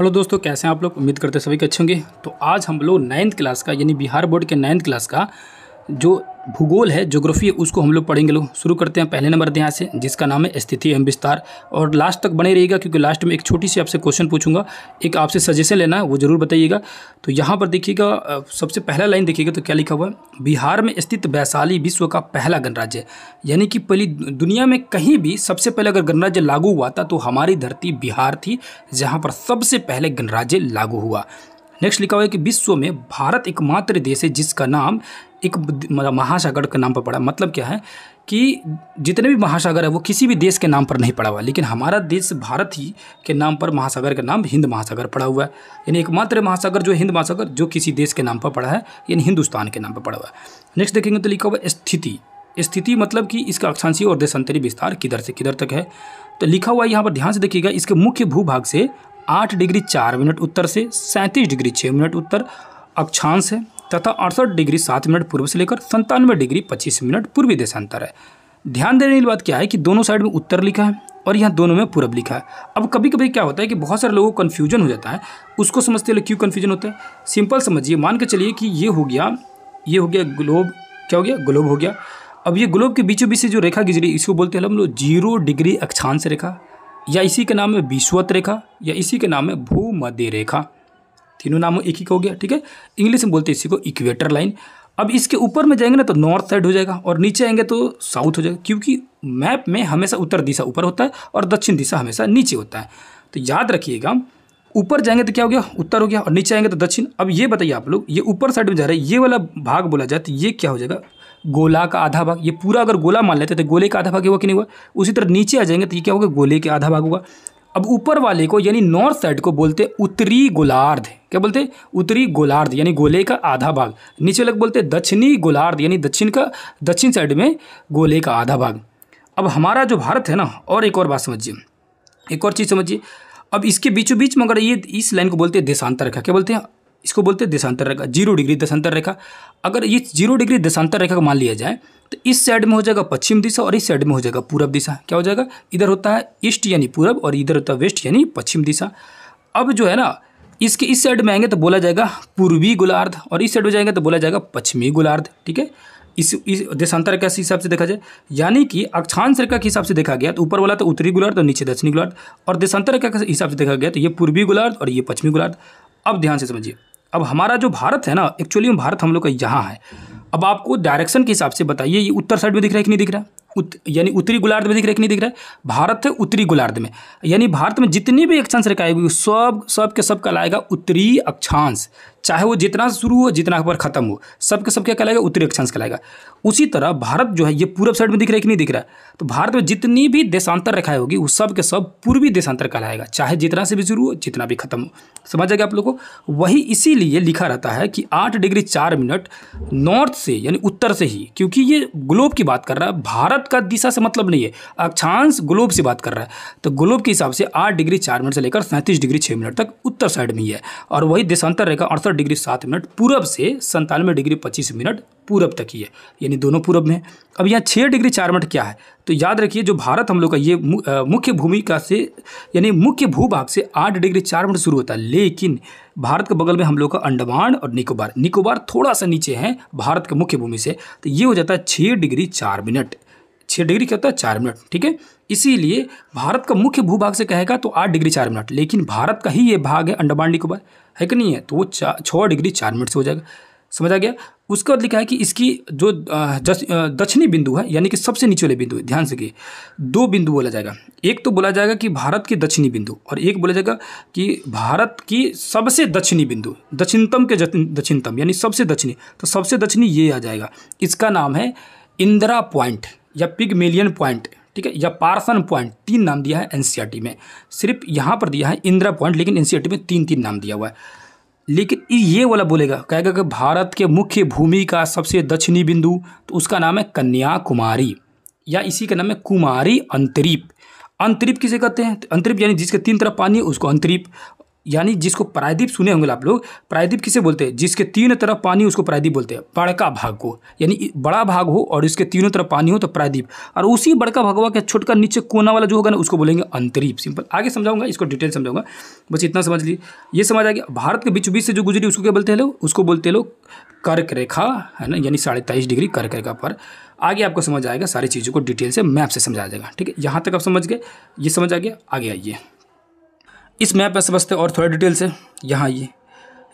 hello दोस्तों कैसे हैं आप लोग उम्मीद करते सभी के अच्छे होंगे तो आज हम लोग नाइन्थ क्लास का यानी बिहार बोर्ड के नाइन्थ क्लास का जो भूगोल है जोग्राफी है उसको हम लोग पढ़ेंगे लोग शुरू करते हैं पहले नंबर यहाँ से जिसका नाम है स्थिति एवं विस्तार और लास्ट तक बने रहिएगा क्योंकि लास्ट में एक छोटी सी आपसे क्वेश्चन पूछूंगा एक आपसे सजेशन लेना है वो ज़रूर बताइएगा तो यहाँ पर देखिएगा सबसे पहला लाइन देखिएगा तो क्या लिखा हुआ है बिहार में स्थित वैशाली विश्व का पहला गणराज्य है यानी कि पहली दुनिया में कहीं भी सबसे पहले अगर गणराज्य लागू हुआ था तो हमारी धरती बिहार थी जहाँ पर सबसे पहले गणराज्य लागू हुआ नेक्स्ट लिखा हुआ है कि विश्व में भारत एकमात्र देश है जिसका नाम एक महासागर के नाम पर पड़ा मतलब क्या है कि जितने भी महासागर है वो किसी भी देश के नाम पर नहीं पड़ा हुआ लेकिन हमारा देश भारत ही के नाम पर महासागर का नाम हिंद महासागर पड़ा हुआ है यानी एकमात्र महासागर जो हिंद महासागर जो किसी देश के नाम पर पड़ा है यानी हिंदुस्तान के नाम पर पड़ा हुआ है नेक्स्ट देखेंगे तो लिखा हुआ है स्थिति स्थिति मतलब कि इसका अक्षांशीय और देशांतरी विस्तार किधर से किधर तक है तो लिखा हुआ यहाँ पर ध्यान से देखिएगा इसके मुख्य भूभाग से आठ डिग्री चार मिनट उत्तर से सैंतीस डिग्री छः मिनट उत्तर अक्षांश है तथा अड़सठ डिग्री सात मिनट पूर्व से लेकर संतानवे डिग्री पच्चीस मिनट पूर्वी देशांतर है ध्यान देने वाली बात क्या है कि दोनों साइड में उत्तर लिखा है और यहाँ दोनों में पूर्व लिखा है अब कभी कभी क्या होता है कि बहुत सारे लोगों को कन्फ्यूजन हो जाता है उसको समझते हुए क्यों कन्फ्यूजन होता है सिंपल समझिए मान के चलिए कि ये हो गया ये हो गया ग्लोब क्या हो गया ग्लोब हो गया अब ये ग्लोब के बीचों बीच से जो रेखा गिजरी इसको बोलते हैं हम लोग जीरो डिग्री अक्षांश रेखा या इसी के नाम है विश्वत रेखा या इसी के नाम है भूमध्य रेखा तीनों नामों एक ही हो गया ठीक है इंग्लिश में बोलते हैं इसी को इक्वेटर लाइन अब इसके ऊपर में जाएंगे ना तो नॉर्थ साइड हो जाएगा और नीचे आएंगे तो साउथ हो जाएगा क्योंकि मैप में हमेशा उत्तर दिशा ऊपर होता है और दक्षिण दिशा हमेशा नीचे होता है तो याद रखिएगा ऊपर जाएंगे तो क्या हो गया उत्तर हो गया और नीचे आएंगे तो दक्षिण अब ये बताइए आप लोग ये ऊपर साइड में जा रहे हैं ये वाला भाग बोला जाए तो ये क्या हो जाएगा गोला का आधा भाग ये पूरा अगर गोला मान लेते तो गोले का आधा भाग हुआ कि नहीं हुआ उसी तरह नीचे आ जाएंगे तो ये क्या होगा गोले के आधा भाग हुआ अब ऊपर वाले को यानी नॉर्थ साइड को बोलते उत्तरी गोलार्ध क्या बोलते उत्तरी गोलार्ध यानी गोले का आधा भाग नीचे लग बोलते दक्षिणी गोलार्ध यानी दक्षिण का दक्षिण साइड में गोले का आधा भाग अब हमारा जो भारत है ना और एक और बात समझिए एक और चीज़ समझिए अब इसके बीचों बीच मगर ये इस लाइन को बोलते हैं देशांतर का क्या बोलते हैं इसको बोलते हैं देशांतर रेखा जीरो डिग्री देशांतर रेखा अगर ये जीरो डिग्री देशांतर रेखा का मान लिया जाए तो इस साइड में हो जाएगा पश्चिम दिशा और इस साइड में हो जाएगा पूर्व दिशा क्या हो जाएगा इधर होता है ईस्ट यानी पूर्व और इधर होता है वेस्ट यानी पश्चिम दिशा अब जो है ना इसके इस साइड में आएंगे तो बोला जाएगा पूर्वी गोलार्ध और इस साइड में जाएंगे तो बोला जाएगा पश्चिमी गोलार्ध ठीक है इस इस देशांतर के हिसाब से देखा जाए यानी कि अक्षांश रेखा के हिसाब से देखा गया तो ऊपर वाला तो उत्तरी गोलार्ध और नीचे दक्षिणी गोलार्ध और देशांतर रेखा के हिसाब से देखा गया तो ये पूर्वी गोलार्ध और ये पश्चिमी गोलार्ध अब ध्यान से समझिए अब हमारा जो भारत है ना एक्चुअली में भारत हम लोग का यहाँ है अब आपको डायरेक्शन के हिसाब से बताइए ये उत्तर साइड में दिख रहा है कि नहीं दिख रहा उत, यानी उत्तरी गोलार्ध में दिख रहा है कि नहीं दिख रहा है भारत है उत्तरी गोलार्ध में यानी भारत में जितनी भी अक्षांश रेखाएं होगी सब सब के सब कहलाएगा उत्तरी अक्षांश चाहे वो जितना शुरू हो जितना पर खत्म हो सब के सब क्या कहलाएगा उत्तरी अक्षांश कहलाएगा उसी तरह भारत जो है ये पूर्व साइड में दिख रहा है कि नहीं दिख रहा है तो भारत में जितनी भी देशांतर रेखाएं होगी वो सब के सब पूर्वी देशांतर कहलाएगा चाहे जितना से भी शुरू हो जितना भी खत्म हो समझ जाएगा आप लोग को वही इसीलिए लिखा रहता है कि आठ डिग्री चार मिनट नॉर्थ से यानी उत्तर से ही क्योंकि ये ग्लोब की बात कर रहा है भारत भारत का दिशा से मतलब नहीं है अक्षांश ग्लोब से बात कर रहा है तो ग्लोब के हिसाब से आठ डिग्री चार मिनट से लेकर सैंतीस डिग्री छः मिनट तक उत्तर साइड में ही है और वही देशांतर रेखा अड़सठ डिग्री सात मिनट पूरब से संतानवे डिग्री पच्चीस मिनट पूरब तक ही है यानी दोनों पूरब में अब यहाँ छः डिग्री चार मिनट क्या है तो याद रखिए जो भारत हम लोग का ये मुख्य भूमिका से यानी मुख्य भूभाग से आठ डिग्री चार मिनट शुरू होता है लेकिन भारत के बगल में हम लोग का अंडमान और निकोबार निकोबार थोड़ा सा नीचे है भारत के मुख्य भूमि से तो ये हो जाता है छः डिग्री चार मिनट छः डिग्री क्या होता है चार मिनट ठीक है इसीलिए भारत का मुख्य भूभाग से कहेगा तो आठ डिग्री चार मिनट लेकिन भारत का ही ये भाग है अंडमान निकोबार है कि नहीं है तो वो छः डिग्री चार मिनट से हो जाएगा समझ आ गया उसके बाद लिखा है कि इसकी जो दक्षिणी बिंदु है यानी कि सबसे नीचे वाले बिंदु है ध्यान से कि दो बिंदु बोला जाएगा एक तो बोला जाएगा कि भारत के दक्षिणी बिंदु और एक बोला जाएगा कि भारत की सबसे दक्षिणी बिंदु दक्षिणतम के दक्षिणतम यानी सबसे दक्षिणी तो सबसे दक्षिणी ये आ जाएगा इसका नाम है इंदिरा पॉइंट या पिगमेलियन पॉइंट ठीक है या पार्सन पॉइंट तीन नाम दिया है एन में सिर्फ यहाँ पर दिया है इंदिरा पॉइंट लेकिन एन में तीन तीन नाम दिया हुआ है लेकिन ये वाला बोलेगा कहेगा कि भारत के मुख्य भूमि का सबसे दक्षिणी बिंदु तो उसका नाम है कन्याकुमारी या इसी का नाम है कुमारी अंतरीप अंतरीप किसे कहते हैं तो अंतरीप यानी जिसके तीन तरफ पानी है उसको अंतरीप यानी जिसको प्रायद्वीप सुने होंगे आप लोग प्रायद्वीप किसे बोलते हैं जिसके तीनों तरफ पानी उसको प्रायद्वीप बोलते हैं बड़का भाग को यानी बड़ा भाग हो और इसके तीनों तरफ पानी हो तो प्रायद्वीप और उसी बड़का भगवा के छोटका नीचे कोना वाला जो होगा ना उसको बोलेंगे अंतरीप सिंपल आगे समझाऊंगा इसको डिटेल समझाऊंगा बस इतना समझ लीजिए ये समझ आ गया भारत के बीच बीच से जो गुजरी उसको क्या बोलते हैं लोग उसको बोलते लोग कर्क रेखा है ना यानी साढ़े तेईस डिग्री कर्क रेखा पर आगे आपको समझ आएगा सारी चीज़ों को डिटेल से मैप से समझा जाएगा ठीक है यहाँ तक आप समझ गए ये समझ आ गया आगे आइए इस मैप में समझते और थोड़ा डिटेल से यहाँ ये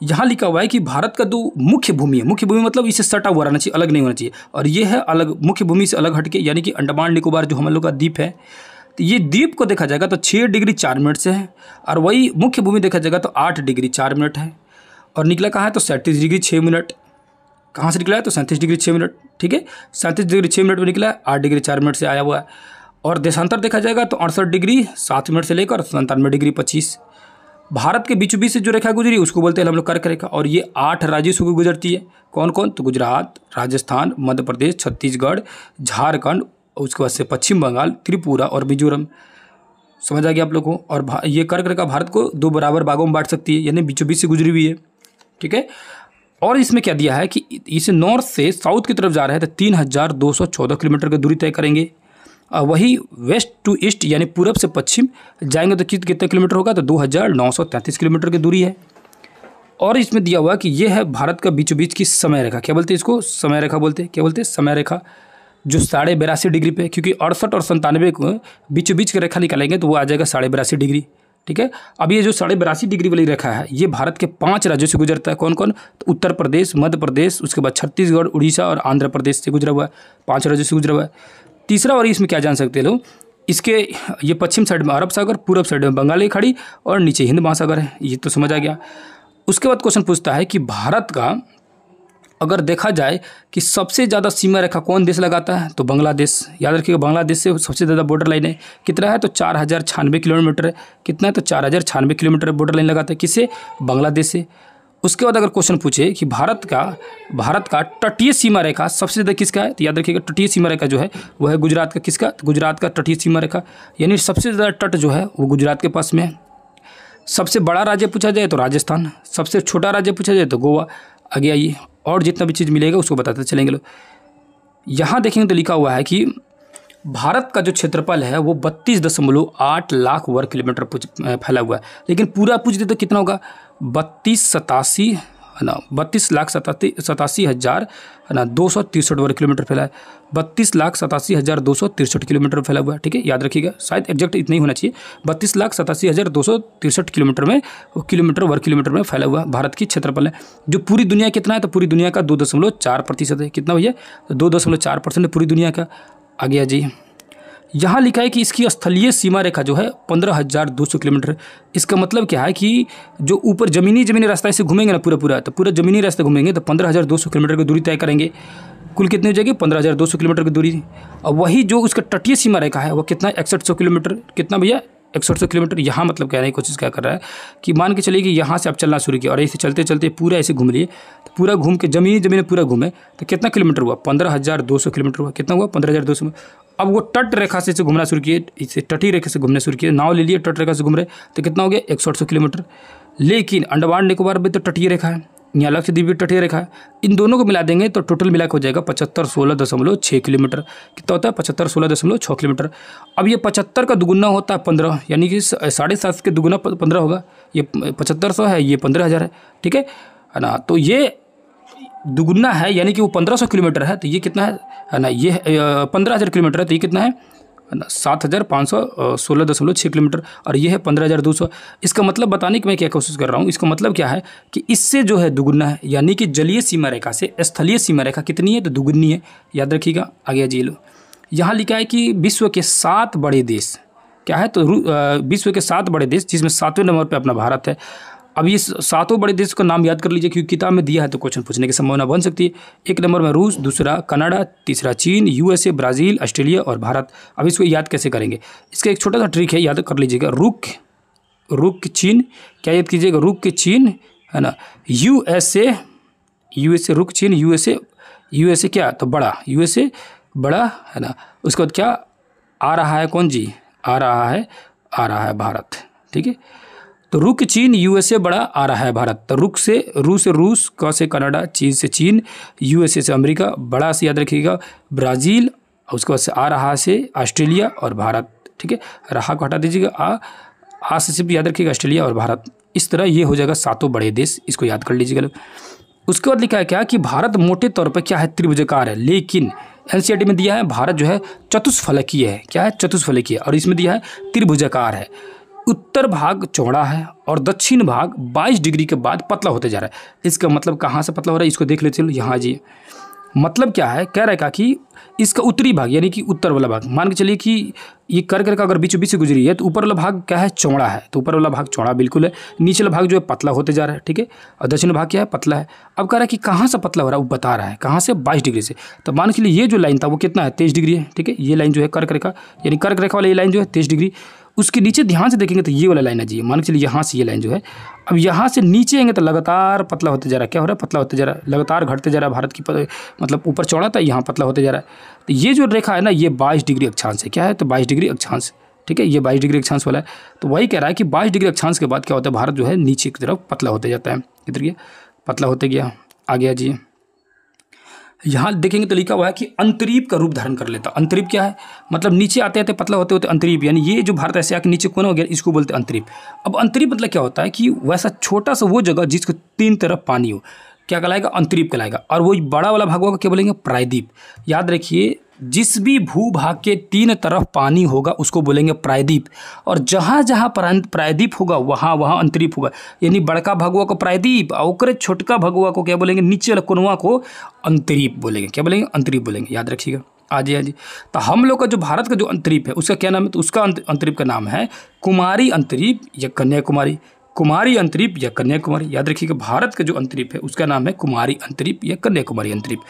यहाँ लिखा हुआ है कि भारत का दो मुख्य भूमि है मुख्य भूमि मतलब इसे सटा हुआ रहना चाहिए अलग नहीं होना चाहिए और ये है अलग मुख्य भूमि से अलग हटके यानी कि अंडमान निकोबार जो हम लोग का द्वीप है तो ये द्वीप को देखा जाएगा तो छः डिग्री चार मिनट से है और वही मुख्य भूमि देखा जाएगा तो आठ डिग्री चार मिनट है और निकला कहाँ है तो सैंतीस डिग्री छः मिनट कहाँ से निकला है तो सैंतीस डिग्री छः मिनट ठीक है सैंतीस डिग्री छः मिनट में निकला है आठ डिग्री चार मिनट से आया हुआ है और देशांतर देखा जाएगा तो अड़सठ डिग्री सात मिनट से लेकर संतानवे डिग्री पच्चीस भारत के बीचों बीच से जो रेखा गुजरी उसको बोलते हैं हम लोग कर्क रेखा और ये आठ राज्यों से गुजरती है कौन कौन तो गुजरात राजस्थान मध्य प्रदेश छत्तीसगढ़ झारखंड उसके बाद से पश्चिम बंगाल त्रिपुरा और मिजोरम समझ आ गया आप लोग को और ये कर्क रेखा भारत को दो बराबर भागों में बांट सकती है यानी बीचों बीच से गुजरी हुई है ठीक है और इसमें क्या दिया है कि इसे नॉर्थ से साउथ की तरफ जा रहा है तो तीन हज़ार दो सौ चौदह किलोमीटर की दूरी तय करेंगे वही वेस्ट टू ईस्ट यानी पूरब से पश्चिम जाएंगे तो कितना किलोमीटर होगा तो दो किलोमीटर की दूरी है और इसमें दिया हुआ कि यह है भारत का बीचों बीच की समय रेखा क्या बोलते हैं इसको समय रेखा बोलते हैं क्या बोलते हैं समय रेखा जो साढ़े बेरासी डिग्री पे क्योंकि अड़सठ और संतानवे को बीचों बीच की रेखा निकालेंगे तो वो आ जाएगा साढ़े बेरासी डिग्री ठीक है अब ये जो साढ़े बरासी डिग्री वाली रेखा है ये भारत के पांच राज्यों से गुजरता है कौन कौन तो उत्तर प्रदेश मध्य प्रदेश उसके बाद छत्तीसगढ़ उड़ीसा और आंध्र प्रदेश से गुजरा हुआ है पाँच राज्यों से गुजरा हुआ है तीसरा और इसमें क्या जान सकते लोग इसके ये पश्चिम साइड में अरब सागर पूर्व साइड में बंगाल की खाड़ी और नीचे हिंद महासागर है ये तो समझ आ गया उसके बाद क्वेश्चन पूछता है कि भारत का अगर देखा जाए कि सबसे ज़्यादा सीमा रेखा कौन देश लगाता है तो बांग्लादेश याद रखिएगा बांग्लादेश से सबसे ज़्यादा बॉर्डर लाइन है कितना है तो चार हज़ार किलोमीटर है कितना है तो चार हज़ार किलोमीटर बॉर्डर लाइन लगाता है किससे बांग्लादेश से उसके बाद अगर क्वेश्चन पूछे कि भारत का भारत का तटीय सीमा रेखा सबसे ज़्यादा किसका है तो याद रखिएगा तटीय सीमा रेखा जो है वह है गुजरात का किसका तो गुजरात का तटीय सीमा रेखा यानी सबसे ज़्यादा तट जो है वो गुजरात के पास में है सबसे बड़ा राज्य पूछा जाए तो राजस्थान सबसे छोटा राज्य पूछा जाए तो गोवा आगे आइए और जितना भी चीज़ मिलेगा उसको बताते चलेंगे लोग यहाँ देखेंगे तो लिखा हुआ है कि भारत का जो क्षेत्रफल है वो बत्तीस दशमलव आठ लाख वर्ग किलोमीटर फैला हुआ है लेकिन पूरा पूछ दे तो कितना होगा बत्तीस सतासी है ना बत्तीस लाख सतासी सतासी हज़ार है ना दो सौ तिरसठ वर्ग किलोमीटर फैला है बत्तीस लाख सतासी हज़ार दो सौ तिरसठ किलोमीटर फैला हुआ है ठीक है याद रखिएगा शायद एग्जैक्ट इतना ही होना चाहिए बत्तीस लाख सतासी हज़ार दो सौ तिरसठ किलोमीटर में किलोमीटर वर्ग किलोमीटर में फैला हुआ भारत की क्षेत्रफल है जो पूरी दुनिया कितना है तो पूरी दुनिया का दो दशमलव चार प्रतिशत है कितना भैया दो दशमलव चार परसेंट पूरी दुनिया का आगे आ जाइए यहाँ लिखा है कि इसकी स्थलीय सीमा रेखा जो है पंद्रह हज़ार दो सौ किलोमीटर इसका मतलब क्या है कि जो ऊपर ज़मीनी ज़मीनी रास्ता इसे घूमेंगे ना पूरा पूरा तो पूरा ज़मीनी रास्ता घूमेंगे तो पंद्रह हज़ार दो सौ किलोमीटर की दूरी तय करेंगे कुल कितनी हो जाएगी पंद्रह हज़ार दो सौ किलोमीटर की दूरी और वही जो उसका तटीय सीमा रेखा है वह कितना इकसठ सौ किलोमीटर कितना भैया एक सौ किलोमीटर यहाँ मतलब कहने की कोशिश क्या कर रहा है कि मान के चलिए कि यहाँ से आप चलना शुरू किया और ऐसे चलते चलते पूरा ऐसे घूम लिए तो पूरा घूम के जमीन जमीन पूरा घूमे तो कितना किलोमीटर हुआ पंद्रह हज़ार दो सौ किलोमीटर हुआ कितना हुआ पंद्रह हज़ार दो सौ अब वो तट रेखा से घूमना शुरू किए इसे तटी रेखा से घूमना शुरू किए नाव ले लिए तट रेखा से घूम रहे तो कितना हो गया एक सौ किलोमीटर लेकिन अंडमान निकोबार में तो तटीय रेखा है यहाँ लक्षद्वीप भी तटीय रेखा है इन दोनों को मिला देंगे तो टोटल मिला हो जाएगा पचहत्तर सोलह दशमलव छः किलोमीटर कितना होता है पचहत्तर सोलह दशमलव छः किलोमीटर अब ये पचहत्तर का दुगुना होता है पंद्रह यानी कि साढ़े सात के दुगुना पंद्रह होगा ये पचहत्तर सौ है ये पंद्रह हज़ार है ठीक है ना तो ये दुगुना है यानी कि वो पंद्रह सौ किलोमीटर है तो ये कितना है ना ये पंद्रह हज़ार किलोमीटर है तो ये कितना है सात हज़ार पाँच सौ सोलह दशमलव छः किलोमीटर और ये है पंद्रह हज़ार दो सौ इसका मतलब बताने की मैं क्या कोशिश कर रहा हूँ इसका मतलब क्या है कि इससे जो है दुगुना है यानी कि जलीय सीमा रेखा से स्थलीय सीमा रेखा कितनी है तो दुगुनी है याद रखिएगा आगे जी लो यहाँ लिखा है कि विश्व के सात बड़े देश क्या है तो विश्व के सात बड़े देश जिसमें सातवें नंबर पर अपना भारत है अब ये सातों बड़े देश का नाम याद कर लीजिए क्योंकि किताब में दिया है तो क्वेश्चन पूछने की संभावना बन सकती है एक नंबर में रूस दूसरा कनाडा तीसरा चीन यूएसए ब्राज़ील ऑस्ट्रेलिया और भारत अब इसको याद कैसे करेंगे इसका एक छोटा सा ट्रिक है याद कर लीजिएगा रुख रुख चीन क्या याद कीजिएगा रुख चीन है ना U S A U S A रुख चीन U S A U S A क्या तो बड़ा यू एस ए बड़ा है ना उसके बाद क्या आ रहा है कौन जी आ रहा है आ रहा है भारत ठीक है तो रुक चीन यूएसए बड़ा आ रहा है भारत तो रुक से रू से रूस क से कनाडा चीन से चीन यूएसए से अमेरिका बड़ा से याद रखिएगा ब्राज़ील उसके बाद से आ रहा से ऑस्ट्रेलिया और भारत ठीक है रहा को हटा दीजिएगा आ आ से सिर्फ याद रखिएगा ऑस्ट्रेलिया और भारत इस तरह ये हो जाएगा सातों बड़े देश इसको याद कर लीजिएगा उसके बाद लिखा है क्या कि भारत मोटे तौर पर क्या है त्रिभुजकार है लेकिन एन में दिया है भारत जो है चतुष्फलकीय है क्या है चतुष्फलकीय और इसमें दिया है त्रिभुजकार है उत्तर भाग चौड़ा है और दक्षिण भाग 22 डिग्री के बाद पतला होते जा रहा है इसका मतलब कहाँ से पतला हो रहा है इसको देख लेते चलो यहाँ जी मतलब क्या है कह रहेगा कि इसका उत्तरी भाग यानी कि उत्तर वाला भाग मान के चलिए कि ये कर का अगर बीचों बीच से गुजरी है तो ऊपर वाला भाग क्या है चौड़ा है तो ऊपर वाला भाग चौड़ा बिल्कुल है नीचे वाला भाग जो है पतला होते जा रहा है ठीक है और दक्षिण भाग क्या है पतला है अब कह रहा है कि कहाँ से पतला हो रहा है वो बता रहा है कहाँ से बाईस डिग्री से तो मान के लिए ये जो लाइन था वो कितना है तेईस डिग्री है ठीक है ये लाइन जो है कर्क रेखा यानी कर्क रेखा वाली ये लाइन जो है तेईस डिग्री उसके नीचे ध्यान से देखेंगे तो ये वाला लाइन है जी मान के चलिए यहाँ से ये लाइन जो है अब यहाँ से नीचे आएंगे तो लगातार पतला होते जा रहा है क्या हो रहा है पतला होते जा रहा है लगातार घटते जा रहा है भारत की पत... मतलब ऊपर चौड़ा था यहाँ पतला होते जा रहा है तो ये जो रेखा है ना ये बाईस डिग्री अक्षांश है क्या है तो बाईस डिग्री अक्षांश ठीक है ये बाईस डिग्री अक्षांश वाला है तो वही कह रहा है कि बाईस डिग्री अक्षांश के बाद क्या होता है भारत जो है नीचे की तरफ पतला होते जाता है इधर गया पतला होते गया आ गया जी यहाँ देखेंगे तो लिखा हुआ है कि अंतरीप का रूप धारण कर लेता अंतरीप क्या है मतलब नीचे आते आते पतला होते होते अंतरीप यानी ये जो भारत ऐसे आके नीचे कोना हो गया इसको बोलते अंतरीप अब अंतरीप मतलब क्या होता है कि वैसा छोटा सा वो जगह जिसको तीन तरफ पानी हो क्या कहलाएगा अंतरीप कहलाएगा और वही बड़ा वाला भाग होगा क्या बोलेंगे प्रायद्वीप याद रखिए जिस भी भूभाग के तीन तरफ पानी होगा उसको बोलेंगे प्रायद्वीप और जहाँ जहाँ प्रायद्वीप होगा वहाँ वहाँ अंतरीप होगा यानी बड़का भगवा को प्रायद्वीप और छोटका भगवा को क्या बोलेंगे नीचे कुनवा को अंतरीप बोलेंगे क्या बोलेंगे अंतरीप बोलेंगे याद रखिएगा हाँ जी हाँ जी तो हम लोग का जो भारत का जो अंतरीप है उसका क्या नाम है तो उसका अंतरीप का नाम है कुमारी अंतरीप या कन्याकुमारी कुमारी अंतरीप या कन्याकुमारी याद रखिएगा भारत का जो अंतरीप है उसका नाम है कुमारी अंतरीप या कन्याकुमारी अंतरीप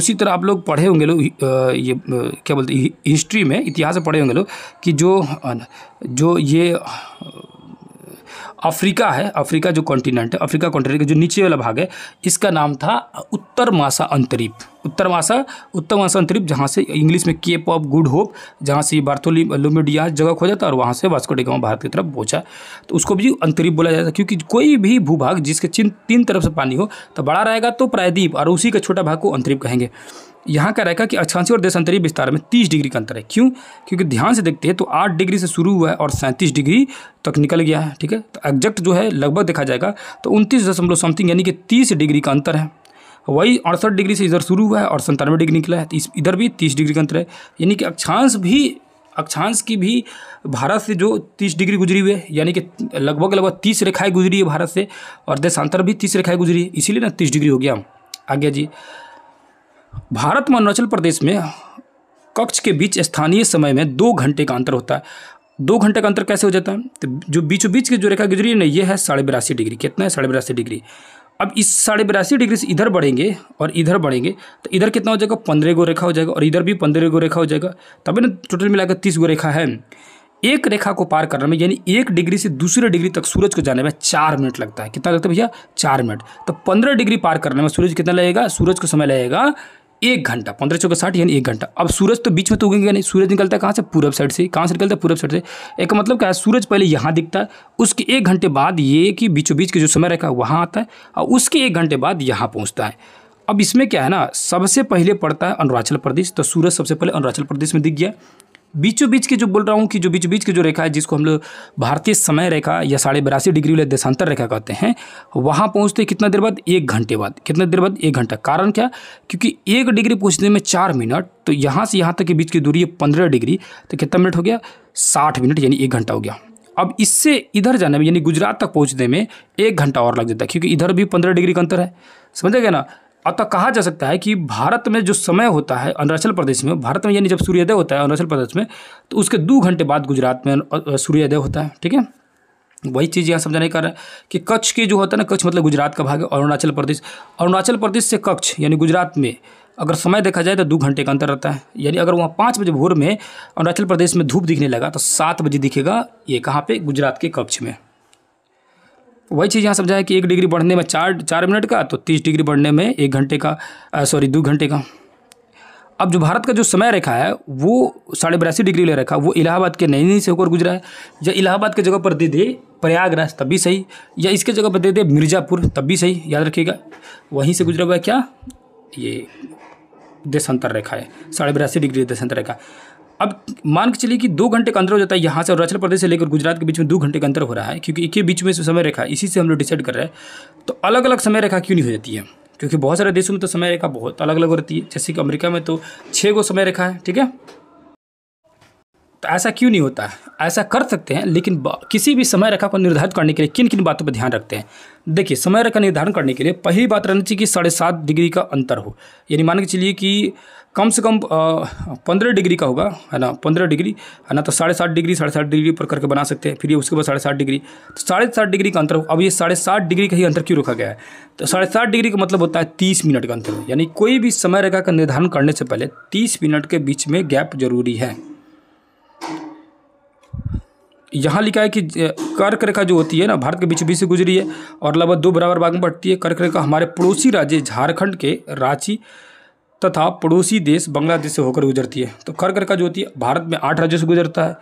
उसी तरह आप लोग पढ़े होंगे लोग ये क्या बोलते हिस्ट्री में इतिहास में पढ़े होंगे लोग कि जो जो ये अफ्रीका है अफ्रीका जो कॉन्टिनेंट है अफ्रीका कॉन्टिनेंट का जो नीचे वाला भाग है इसका नाम था उत्तर मासा अंतरीप उत्तर मासा उत्तर मासा अंतरीप जहाँ से इंग्लिश में केप ऑफ गुड होप जहाँ से बार्थोली लुमिडिया जगह खोजा था और वहाँ से वास्कोडेगामा भारत की तरफ पहुँचा तो उसको भी अंतरीप बोला जाता है क्योंकि कोई भी भूभाग जिसके तीन तरफ से पानी हो तो बड़ा रहेगा तो प्रायद्वीप और उसी का छोटा भाग को अंतरीप कहेंगे यहाँ का रहेगा कि अक्षांशी और देशांतरीय विस्तार में तीस डिग्री का अंतर है क्यों क्योंकि ध्यान से देखते हैं तो आठ डिग्री से शुरू हुआ है और सैंतीस डिग्री तक निकल गया है ठीक है तो एग्जैक्ट जो है लगभग देखा जाएगा तो उनतीस दशमलव समथिंग यानी कि तीस डिग्री का अंतर है वही अड़सठ डिग्री से इधर शुरू हुआ है और संतानवे डिग्री निकला है तो इस इधर भी तीस डिग्री का अंतर है यानी कि अक्षांश भी अक्षांश की भी भारत से जो तीस डिग्री गुजरी हुई है यानी कि लगभग लगभग तीस रेखाएं गुजरी है भारत से और देशांतर भी तीस रेखाएं गुजरी है इसीलिए ना तीस डिग्री हो गया आज्ञा आगे जी भारत में अरुणाचल प्रदेश में कक्ष के बीच स्थानीय समय में दो घंटे का अंतर होता है दो घंटे का अंतर कैसे हो जाता है तो जो बीचों बीच की जो रेखा गुजरी है ना ये है साढ़े बिरासी डिग्री कितना है साढ़े बिरासी डिग्री अब इस साढ़े बिरासी डिग्री से इधर बढ़ेंगे और इधर बढ़ेंगे तो इधर कितना हो जाएगा पंद्रह गो रेखा हो जाएगा और इधर भी पंद्रह गो रेखा हो जाएगा तभी ना टोटल मिलाकर तीस गो रेखा है एक रेखा को पार करने में यानी एक डिग्री से दूसरे डिग्री तक सूरज को जाने में चार मिनट लगता है कितना लगता है भैया चार मिनट तो पंद्रह डिग्री पार करने में सूरज कितना लगेगा सूरज को समय लगेगा एक घंटा पंद्रह सौ साठ यानी एक घंटा अब सूरज तो बीच में तो उगेगा नहीं सूरज निकलता है कहाँ से पूरब साइड से कहाँ से निकलता है पूरब साइड से एक मतलब क्या है सूरज पहले यहाँ दिखता है उसके एक घंटे बाद ये कि बीचों बीच के जो समय रखा है वहाँ आता है और उसके एक घंटे बाद यहाँ पहुँचता है अब इसमें क्या है ना सबसे पहले पड़ता है अरुणाचल प्रदेश तो सूरज सबसे पहले अरुणाचल प्रदेश में दिख गया बीचों बीच की जो बोल रहा हूँ कि जो बीचों बीच की जो रेखा है जिसको हम लोग भारतीय समय रेखा या साढ़े बरासी डिग्री वाले देशांतर रेखा कहते हैं वहाँ पहुँचते कितना देर बाद एक घंटे बाद कितना देर बाद एक घंटा कारण क्या क्योंकि एक डिग्री पहुँचने में चार मिनट तो यहाँ से यहाँ तक के बीच की दूरी है पंद्रह डिग्री तो कितना मिनट हो गया साठ मिनट यानी एक घंटा हो गया अब इससे इधर जाने में यानी गुजरात तक पहुँचने में एक घंटा और लग जाता है क्योंकि इधर भी पंद्रह डिग्री का अंतर है समझ गया ना अतः कहा जा सकता है कि भारत में जो समय होता है अरुणाचल प्रदेश में भारत में यानी जब सूर्योदय होता है अरुणाचल प्रदेश में तो उसके दो घंटे बाद गुजरात में सूर्योदय होता है ठीक है वही चीज़ यहाँ समझाने का रहा है कि कच्छ की जो होता है ना कच्छ मतलब गुजरात का भाग है अरुणाचल प्रदेश अरुणाचल प्रदेश से कच्छ यानी गुजरात में अगर समय देखा जाए तो दो घंटे का अंतर रहता है यानी अगर वहाँ पाँच बजे भोर में अरुणाचल प्रदेश में धूप दिखने लगा तो सात बजे दिखेगा ये कहाँ पे गुजरात के कक्ष में वही चीज़ यहाँ समझाया कि एक डिग्री बढ़ने में चार चार मिनट का तो तीस डिग्री बढ़ने में एक घंटे का सॉरी दो घंटे का अब जो भारत का जो समय रेखा है वो साढ़े बयासी डिग्री ले रखा वो इलाहाबाद के नई नई से होकर गुजरा है या इलाहाबाद के जगह पर दे दे प्रयागराज तब भी सही या इसके जगह पर दे दे मिर्ज़ापुर तब भी सही याद रखिएगा वहीं से गुजरा हुआ क्या ये देशांतर रेखा है साढ़े बयासी डिग्री देशांतर रेखा अब मान के चलिए कि दो घंटे का अंतर हो जाता है यहाँ से अरुणाचल प्रदेश से लेकर गुजरात के बीच में दो घंटे का अंतर हो रहा है क्योंकि एक ही बीच में समय रेखा इसी से हम लोग डिसाइड कर रहे हैं तो अलग अलग समय रेखा क्यों नहीं हो जाती है क्योंकि बहुत सारे देशों में तो समय रेखा बहुत अलग अलग होती है जैसे कि अमेरिका में तो छः गो समय रेखा है ठीक है तो ऐसा क्यों नहीं होता है ऐसा कर सकते हैं लेकिन किसी भी समय रेखा को निर्धारित करने के लिए किन किन बातों पर ध्यान रखते हैं देखिए समय रेखा निर्धारण करने के लिए पहली बात रहनी चाहिए कि साढ़े सात डिग्री का अंतर हो यानी मान के चलिए कि कम से कम पंद्रह डिग्री का होगा है ना पंद्रह डिग्री है ना तो साढ़े सात डिग्री साढ़े सात डिग्री पर करके बना सकते हैं फिर ये उसके बाद साढ़े सात डिग्री तो साढ़े सात डिग्री का अंतर अब ये साढ़े सात डिग्री का ही अंतर क्यों रखा गया है तो साढ़े सात डिग्री का मतलब होता है तीस मिनट का अंतर यानी कोई भी समय रेखा का निर्धारण करने से पहले तीस मिनट के बीच में गैप जरूरी है यहाँ लिखा है कि कर्क रेखा जो होती है ना भारत के बीच बीच से गुजरी है और लगभग दो बराबर भाग में बढ़ती है कर्क रेखा हमारे पड़ोसी राज्य झारखंड के रांची तथा पड़ोसी देश बांग्लादेश से होकर गुजरती है तो खरगर का जो होती है भारत में आठ राज्यों से गुजरता है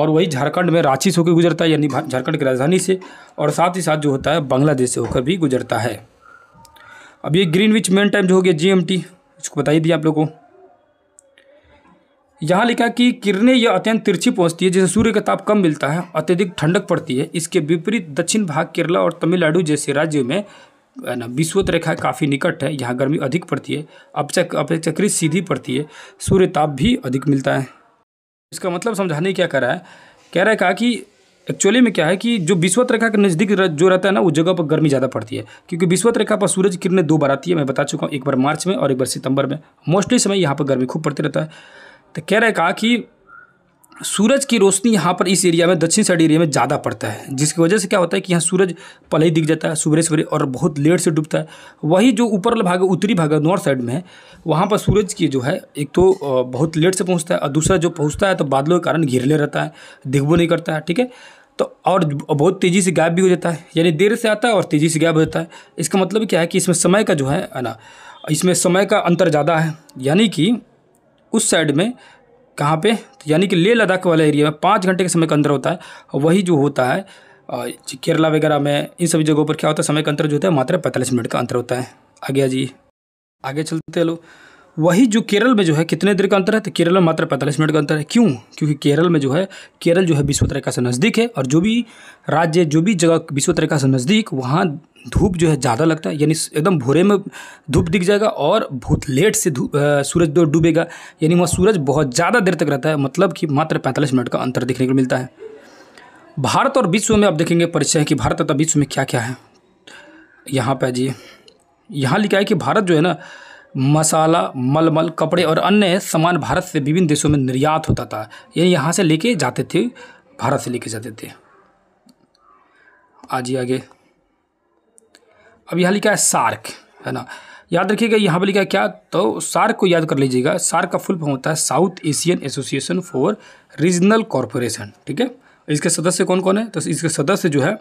और वही झारखंड में रांची से होकर गुजरता है यानी झारखंड की राजधानी से और साथ ही साथ जो होता है बांग्लादेश से होकर भी गुजरता है अब ये ग्रीन विच मेन टाइम जो हो गया जी इसको बता ही दिया आप लोगों को यहाँ लिखा कि किरणें यह अत्यंत तिरछी पहुँचती है जिसे सूर्य का ताप कम मिलता है अत्यधिक ठंडक पड़ती है इसके विपरीत दक्षिण भाग केरला और तमिलनाडु जैसे राज्यों में ना विश्वत रेखा काफ़ी निकट है यहाँ गर्मी अधिक पड़ती है अपचक अपेक्षाकृत सीधी पड़ती है सूर्य ताप भी अधिक मिलता है इसका मतलब समझाने क्या रहा है कह रहा है कहा कि एक्चुअली में क्या है कि जो विश्वत रेखा के नज़दीक जो रहता है ना उस जगह पर गर्मी ज़्यादा पड़ती है क्योंकि विश्वत रेखा पर सूरज किरणें दो बार आती है मैं बता चुका हूँ एक बार मार्च में और एक बार सितंबर में मोस्टली समय यहाँ पर गर्मी खूब पड़ती रहता है तो कह रहा है कहा कि सूरज की रोशनी यहाँ पर इस एरिया में दक्षिण साइड एरिया में ज़्यादा पड़ता है जिसकी वजह से क्या होता है कि यहाँ सूरज पहले ही दिख जाता है सुबह सवेरे और बहुत लेट से डूबता है वही जो ऊपर वाला भाग उत्तरी भाग नॉर्थ साइड में है वहाँ पर सूरज की जो है एक तो बहुत लेट से पहुँचता है और दूसरा जो पहुँचता है तो बादलों के कारण घिरले रहता है दिखबो नहीं करता है ठीक है तो और बहुत तेज़ी से गायब भी हो जाता है यानी देर से आता है और तेज़ी से गायब हो जाता है इसका मतलब क्या है कि इसमें समय का जो है ना इसमें समय का अंतर ज़्यादा है यानी कि उस साइड में कहाँ पे तो यानी कि लेह लद्दाख वाले एरिया में पाँच घंटे के समय का अंतर होता है वही जो होता है केरला वगैरह में इन सभी जगहों पर क्या होता है समय का अंतर जो होता है मात्र पैंतालीस मिनट का अंतर होता है आगे जी आगे चलते हैं लोग वही जो केरल में जो है कितने देर का अंतर है तो केरल में मात्र पैंतालीस मिनट का अंतर है क्यों क्योंकि केरल में जो है केरल जो है विश्व तरीका से नज़दीक है और जो भी राज्य जो भी जगह विश्व तरीका से नज़दीक वहाँ धूप जो है ज़्यादा लगता है यानी एकदम भोरे में धूप दिख जाएगा और बहुत लेट से धूप सूरज दो डूबेगा यानी वहाँ सूरज बहुत ज़्यादा देर तक रहता है मतलब कि मात्र पैंतालीस मिनट का अंतर देखने को मिलता है भारत और विश्व में आप देखेंगे परिचय कि भारत तथा विश्व में क्या क्या है यहाँ पर जी यहाँ लिखा है कि भारत जो है ना मसाला मलमल कपड़े और अन्य सामान भारत से विभिन्न देशों में निर्यात होता था ये यहाँ से लेके जाते थे भारत से लेके जाते थे आज ही आगे अब यहाँ लिखा है सार्क है ना याद रखिएगा यहाँ पर लिखा है क्या तो सार्क को याद कर लीजिएगा सार्क का फुल फॉर्म होता है South Asian Association for Regional Corporation ठीक है इसके सदस्य कौन कौन है तो इसके सदस्य जो है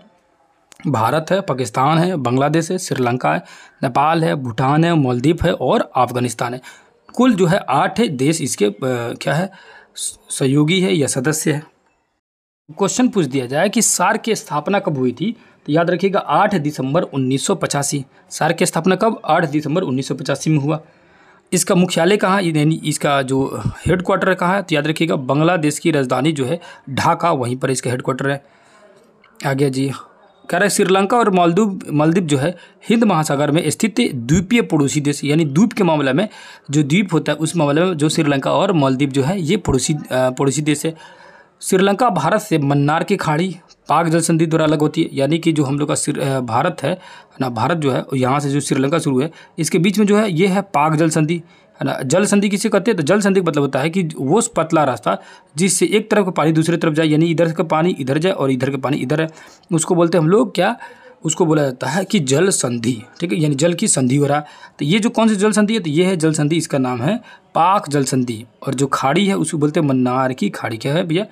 भारत है पाकिस्तान है बांग्लादेश है श्रीलंका है नेपाल है भूटान है मालदीप है और अफगानिस्तान है कुल जो है आठ देश इसके क्या है सहयोगी है या सदस्य है क्वेश्चन पूछ दिया जाए कि सार की स्थापना कब हुई थी तो याद रखिएगा आठ दिसंबर उन्नीस सार की स्थापना कब आठ दिसंबर उन्नीस में हुआ इसका मुख्यालय कहाँ यानी इसका जो हेड क्वार्टर कहाँ है तो याद रखिएगा बांग्लादेश की राजधानी जो है ढाका वहीं पर इसका हेड क्वार्टर है आगे जी कह रहे हैं श्रीलंका और मालदीव मालदीव जो है हिंद महासागर में स्थित द्वीपीय पड़ोसी देश यानी द्वीप के मामले में जो द्वीप होता है उस मामले में जो श्रीलंका और मालदीव जो है ये पड़ोसी पड़ोसी देश है श्रीलंका भारत से मन्नार की खाड़ी पाक जल संधि द्वारा अलग होती है यानी कि जो हम लोग का भारत है ना भारत जो है यहाँ से जो श्रीलंका शुरू है इसके बीच में जो है ये है पाक जल संधि है ना जल संधि किसे कहते हैं तो जल संधि का मतलब होता है कि वो पतला रास्ता जिससे एक तरफ का पानी दूसरे तरफ जाए यानी इधर का पानी इधर जाए और इधर का पानी इधर है उसको बोलते हैं हम लोग क्या उसको बोला जाता है कि जल संधि ठीक है यानी जल की संधि हो रहा है तो ये जो कौन सी जल संधि है तो ये है जल संधि इसका नाम है पाक जल संधि और जो खाड़ी है उसको बोलते हैं मन्नार की खाड़ी क्या है भैया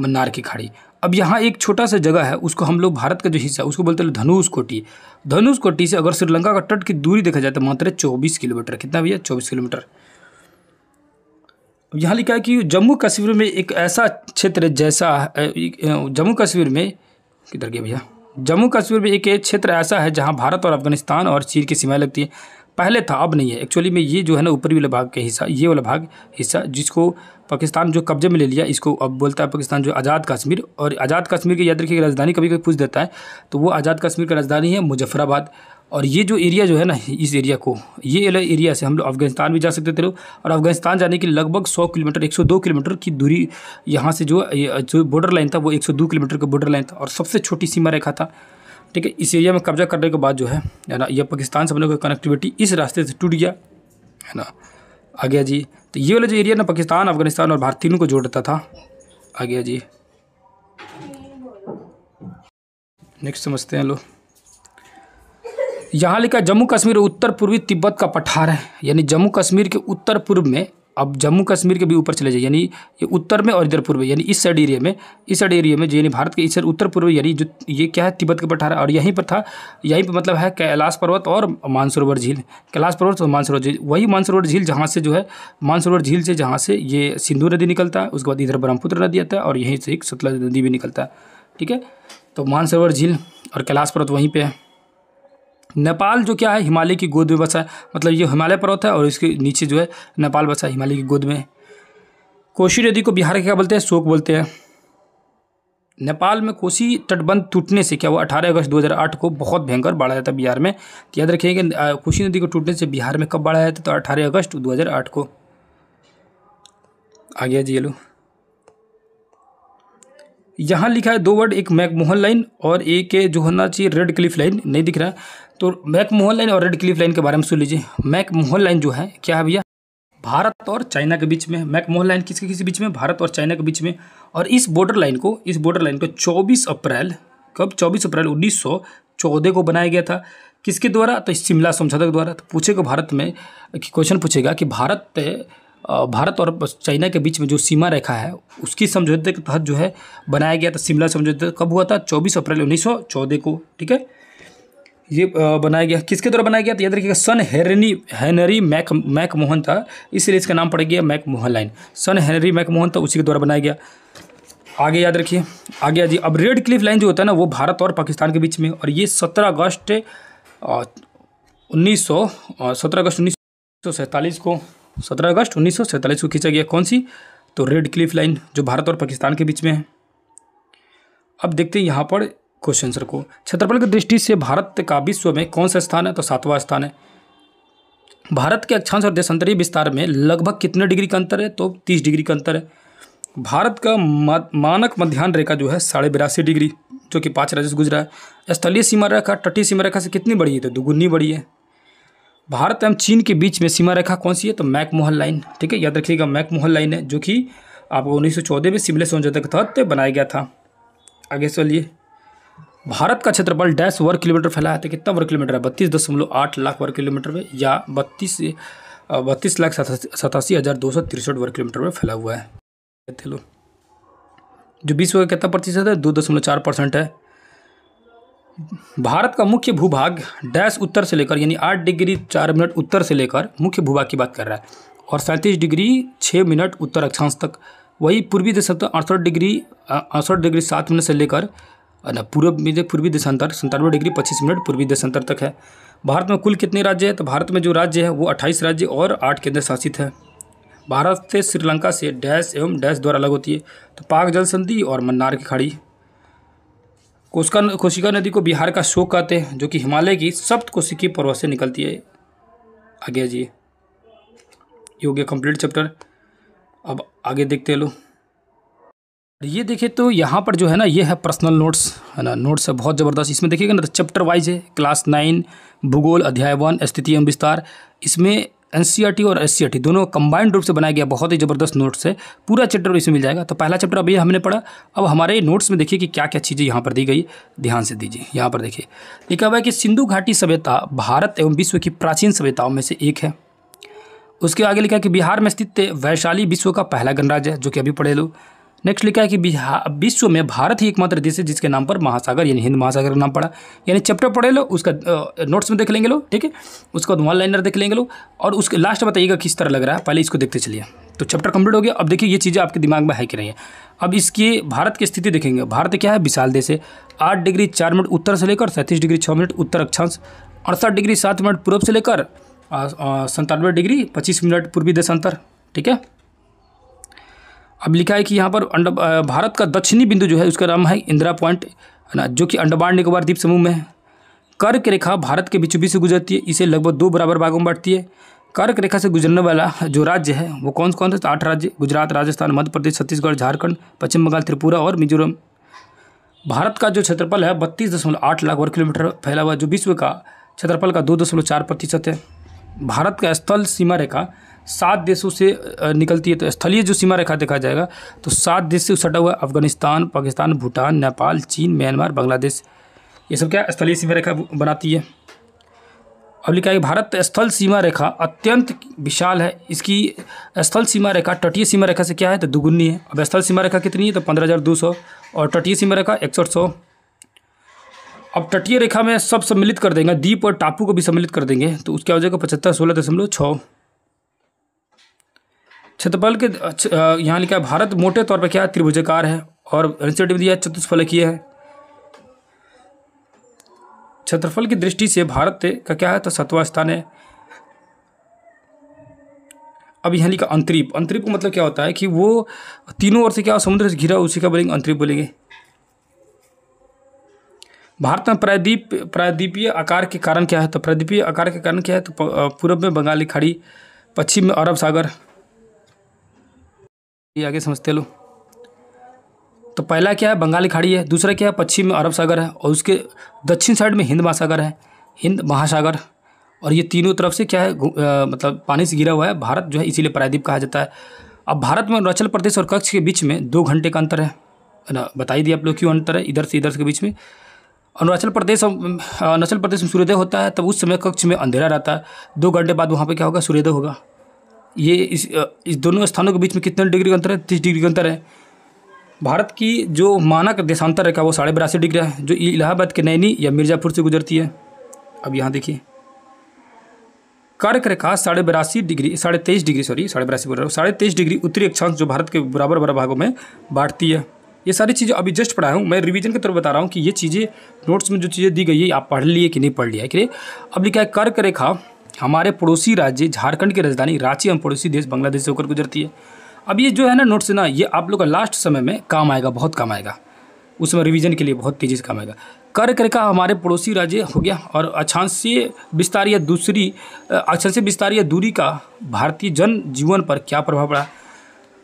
मन्नार की खाड़ी अब यहाँ एक छोटा सा जगह है उसको हम लोग भारत का जो हिस्सा है उसको बोलते हैं धनुष कोटी धनुष कोटी से अगर श्रीलंका का तट की दूरी देखा जाए तो मात्र चौबीस किलोमीटर कितना भैया चौबीस किलोमीटर यहाँ लिखा है कि जम्मू कश्मीर में एक ऐसा क्षेत्र जैसा जम्मू कश्मीर में किधर गया भैया जम्मू कश्मीर में एक क्षेत्र ऐसा है जहाँ भारत और अफगानिस्तान और चीन की सीमाएँ लगती है पहले था अब नहीं है एक्चुअली में ये जो है ना ऊपरी वाला भाग का हिस्सा ये वाला भाग हिस्सा जिसको पाकिस्तान जो कब्जे में ले लिया इसको अब बोलता है पाकिस्तान जो आज़ाद कश्मीर और आज़ाद कश्मीर की याद रखिए राजधानी कभी कभी पूछ देता है तो वो आज़ाद कश्मीर की राजधानी है मुजफ्फराबाद और ये जो एरिया जो है ना इस एरिया को ये वाला एरिया से हम लोग अफगानिस्तान भी जा सकते थे लोग और अफगानिस्तान जाने की लगभग 100 किलोमीटर 102 किलोमीटर की दूरी यहाँ से जो जो बॉर्डर लाइन था वो 102 किलोमीटर का बॉर्डर लाइन था और सबसे छोटी सीमा रेखा था ठीक है इस एरिया में कब्जा करने के बाद जो है है ना यह पाकिस्तान से अपने को कनेक्टिविटी इस रास्ते से टूट गया है ना आ गया जी तो ये वाला जो एरिया ना पाकिस्तान अफगानिस्तान और भारत तीनों को जोड़ता था आ गया जी नेक्स्ट समझते हैं लोग यहाँ लिखा जम्मू कश्मीर उत्तर पूर्वी तिब्बत का पठार है यानी जम्मू कश्मीर के उत्तर पूर्व में अब जम्मू कश्मीर के भी ऊपर चले जाइए यानी ये उत्तर में और इधर पूर्व यानी इस साइड एरिया में इस साइड एरिया में यानी भारत के इस साइड उत्तर पूर्व यानी जो ये क्या है तिब्बत का पठार और यहीं पर था यहीं पर मतलब है कैलाश पर्वत और मानसरोवर झील कैलाश पर्वत और मानसरोवर झील वही मानसरोवर झील जहाँ से जो है मानसरोवर झील से जहाँ से ये सिंधु नदी निकलता है उसके बाद इधर ब्रह्मपुत्र नदी आता है और यहीं से एक सतलज नदी भी निकलता है ठीक है तो मानसरोवर झील और कैलाश पर्वत वहीं पर है नेपाल जो क्या है हिमालय की गोद में बसा है मतलब ये हिमालय पर्वत है और इसके नीचे जो है नेपाल बसा है हिमालय की गोद में कोशी नदी को बिहार क्या बोलते हैं शोक बोलते हैं नेपाल में कोसी तटबंध टूटने से क्या हुआ 18 अगस्त 2008 को बहुत भयंकर बाढ़ आया था बिहार में तो याद रखिए कि कोसी नदी को टूटने से बिहार में कब बाढ़ आया था तो 18 अगस्त 2008 को आ गया जी ये लो यहाँ लिखा है दो वर्ड एक मैकमोहन लाइन और एक जो होना चाहिए रेड क्लिफ लाइन नहीं दिख रहा है तो मैक मोहन लाइन और रेड क्लिफ लाइन के बारे में सुन लीजिए मैक मोहन लाइन जो है क्या है भैया भारत और चाइना के बीच में मैक मोहन लाइन किसके किसी बीच में भारत और चाइना के बीच में और इस बॉर्डर लाइन को इस बॉर्डर लाइन को 24 अप्रैल कब 24 अप्रैल 1914 को बनाया गया था किसके द्वारा तो शिमला समझौता के द्वारा तो पूछेगा भारत में क्वेश्चन पूछेगा कि भारत भारत और चाइना के बीच में जो सीमा रेखा है उसकी समझौते के तहत जो है बनाया गया था शिमला समझौता कब हुआ था 24 अप्रैल 1914 को ठीक है ये बनाया गया किसके द्वारा बनाया गया तो याद रखिएगा सन हेरनी हेनरी मैक मैक मोहन था इसलिए इसका नाम पड़ गया McMahon line sir Henry McMahon था उसी के द्वारा बनाया गया आगे याद रखिए आगे जी अब रेड क्लिफ लाइन जो होता है ना वो भारत और पाकिस्तान के बीच में और ये सत्रह अगस्त उन्नीस सौ सत्रह अगस्त उन्नीस सौ सैंतालीस को सत्रह अगस्त उन्नीस सौ सैंतालीस को खींचा गया कौन सी तो रेड क्लिफ लाइन जो भारत और पाकिस्तान के बीच में है अब देखते हैं यहाँ पर क्वेश्चन आंसर को क्षेत्रफल की दृष्टि से भारत का विश्व में कौन सा स्थान है तो सातवां स्थान है भारत के अक्षांश और देशांतरीय विस्तार में लगभग कितने डिग्री का अंतर है तो तीस डिग्री का अंतर है भारत का मानक मध्यान्ह रेखा जो है साढ़े बिरासी डिग्री जो कि पाँच राज्य से गुजरा है स्थलीय सीमा रेखा तटीय सीमा रेखा से कितनी बड़ी है तो दुगुनी बड़ी है भारत एवं चीन के बीच में सीमा रेखा कौन सी है तो मैकमोहन लाइन ठीक है याद रखिएगा मैकमोहन लाइन है जो कि आपको उन्नीस में सिमले समझौते के तहत बनाया गया था आगे चलिए भारत का क्षेत्रफल डैश वर्ग किलोमीटर फैला है तो कितना वर्ग किलोमीटर है बत्तीस दशमलव आठ लाख वर्ग किलोमीटर में या बत्तीस बत्तीस लाख सतासी हज़ार दो सौ तिरसठ वर्ग किलोमीटर में फैला हुआ है थे लोग जो विश्व का कितना प्रतिशत है दो दशमलव चार परसेंट है भारत का मुख्य भूभाग डैश उत्तर से लेकर यानी आठ डिग्री चार मिनट उत्तर से लेकर मुख्य भूभाग की बात कर रहा है और सैंतीस डिग्री छः मिनट उत्तर अक्षांश तक वही पूर्वी देश अड़सठ डिग्री अड़सठ डिग्री सात मिनट से लेकर ना पूर्व पूर्वी देशांतर संतानवे डिग्री पच्चीस मिनट पूर्वी देशांतर तक है भारत में कुल कितने राज्य हैं तो भारत में जो राज्य है वो अट्ठाईस राज्य और आठ केंद्र शासित है भारत से श्रीलंका से डैश एवं डैश द्वारा अलग होती है तो पाक जल संधि और मन्नार की खाड़ी कोशिका कोशिका नदी को बिहार का शोक कहते हैं जो कि हिमालय की सप्त कोशिकी पर्वत से निकलती है आगे जी योग्य कंप्लीट चैप्टर अब आगे देखते हैं लो ये देखिए तो यहाँ पर जो है ना ये है पर्सनल नोट्स है ना नोट्स है बहुत ज़बरदस्त इसमें देखिएगा ना चैप्टर वाइज है क्लास नाइन भूगोल अध्याय वन स्थिति एवं विस्तार इसमें एन e और एस e दोनों कंबाइंड रूप से बनाया गया बहुत ही ज़बरदस्त नोट्स है पूरा चैप्टर इसमें मिल जाएगा तो पहला चैप्टर अभी हमने पढ़ा अब हमारे नोट्स में देखिए कि क्या क्या चीज़ें यहाँ पर दी गई ध्यान से दीजिए यहाँ पर देखिए लिखा हुआ है कि सिंधु घाटी सभ्यता भारत एवं विश्व की प्राचीन सभ्यताओं में से एक है उसके आगे लिखा कि बिहार में स्थित वैशाली विश्व का पहला गणराज्य है जो कि अभी पढ़े लो नेक्स्ट लिखा है कि विश्व में भारत ही एकमात्र देश है जिसके नाम पर महासागर यानी हिंद महासागर का नाम पड़ा यानी चैप्टर पढ़े लो उसका नोट्स में देख लेंगे लोग ठीक है उसका वन लाइनर देख लेंगे लोग और उसके लास्ट बताइएगा किस तरह लग रहा है पहले इसको देखते चलिए तो चैप्टर कंप्लीट हो गया अब देखिए ये चीज़ें आपके दिमाग में है कि नहीं है अब इसकी भारत की स्थिति देखेंगे भारत क्या है विशाल देश है आठ डिग्री चार मिनट उत्तर से लेकर सैंतीस डिग्री छः मिनट उत्तर अक्षांश अड़सठ डिग्री सात मिनट पूर्व से लेकर संतानवे डिग्री पच्चीस मिनट पूर्वी देशांतर ठीक है अब लिखा है कि यहाँ पर अंड भारत का दक्षिणी बिंदु जो है उसका नाम है इंदिरा पॉइंट है ना जो कि अंडमान निकोबार द्वीप समूह में है कर्क रेखा भारत के बीचों बीच से गुजरती है इसे लगभग दो बराबर भागों में बांटती है कर्क रेखा से गुजरने वाला जो राज्य है वो कौन कौन से तो आठ राज्य गुजरात राजस्थान मध्य प्रदेश छत्तीसगढ़ झारखंड पश्चिम बंगाल त्रिपुरा और मिजोरम भारत का जो क्षेत्रफल है बत्तीस दशमलव आठ लाख वर्ग किलोमीटर फैला हुआ जो विश्व का क्षेत्रफल का दो दशमलव चार प्रतिशत है भारत का स्थल सीमा रेखा सात देशों से निकलती है तो स्थलीय जो सीमा रेखा देखा जाएगा तो सात देश से सटा हुआ अफगानिस्तान पाकिस्तान भूटान नेपाल चीन म्यांमार बांग्लादेश ये सब क्या स्थलीय सीमा रेखा बनाती है अब लिखा है भारत स्थल सीमा रेखा अत्यंत विशाल है इसकी स्थल सीमा रेखा तटीय सीमा रेखा से क्या है तो दुगुनी है अब स्थल सीमा रेखा कितनी है तो पंद्रह हज़ार दो सौ और तटीय सीमा रेखा इकसठ सौ अब तटीय रेखा में सब सम्मिलित कर देंगे द्वीप और टापू को भी सम्मिलित कर देंगे तो उसका हो जाएगा पचहत्तर सोलह दशमलव छः क्षेत्रफल के यहाँ लिखा है भारत मोटे तौर पर क्या त्रिभुजकार है और दिया चतुष्फलकीय है क्षेत्रफल की दृष्टि से भारत का क्या है तो सतवा स्थान है अब यहाँ लिखा अंतरिप अंतरिप का मतलब क्या होता है कि वो तीनों ओर से क्या समुद्र से घिरा उसी का बोलेंगे अंतरिप बोलेंगे भारत में प्रायद्वीप प्रायद्वीपीय आकार के कारण क्या है तो प्रायद्वीपीय आकार के कारण क्या है तो पूर्व में बंगाली खाड़ी पश्चिम में अरब सागर ये आगे समझते लो तो पहला क्या है बंगाली खाड़ी है दूसरा क्या है पश्चिम में अरब सागर है और उसके दक्षिण साइड में हिंद महासागर है हिंद महासागर और ये तीनों तरफ से क्या है आ, मतलब पानी से गिरा हुआ है भारत जो है इसीलिए प्रायद्वीप कहा जाता है अब भारत में अरुणाचल प्रदेश और कक्ष के बीच में दो घंटे का अंतर है ना बता ही दिया आप लोग क्यों अंतर है इधर से इधर के बीच में अरुणाचल प्रदेश अरुणाचल प्रदेश में सूर्योदय होता है तब उस समय कक्ष में अंधेरा रहता है दो घंटे बाद वहाँ पर क्या होगा सूर्योदय होगा ये इस इस दोनों स्थानों के बीच में कितने डिग्री का अंतर है तीस डिग्री का अंतर है भारत की जो मानक देशांतर रेखा वो साढ़े बरासी डिग्री है जो इलाहाबाद के नैनी या मिर्ज़ापुर से गुजरती है अब यहाँ देखिए कर्क रेखा साढ़े बरासी डिग्री साढ़े तेईस डिग्री सॉरी साढ़े बरासी बोल रहा हूँ साढ़े तेईस डिग्री उत्तरी अक्षांश जो भारत के बराबर बड़े भागों में बांटती है ये सारी चीज़ें अभी जस्ट पढ़ाया हूँ मैं रिवीजन की तरफ बता रहा हूँ कि ये चीज़ें नोट्स में जो चीज़ें दी गई है आप पढ़ लिए कि नहीं पढ़ लिया है कि अब लिखा है कर्क रेखा हमारे पड़ोसी राज्य झारखंड की राजधानी रांची एवं पड़ोसी देश बांग्लादेश से होकर गुजरती है अब ये जो है ना नोट्स ना ये आप लोग का लास्ट समय में काम आएगा बहुत काम आएगा उसमें रिवीजन के लिए बहुत तेज़ी से काम आएगा कर कर का हमारे पड़ोसी राज्य हो गया और अक्षांशीय विस्तार या दूसरी अक्षांशीय विस्तार या दूरी का भारतीय जन जीवन पर क्या प्रभाव पड़ा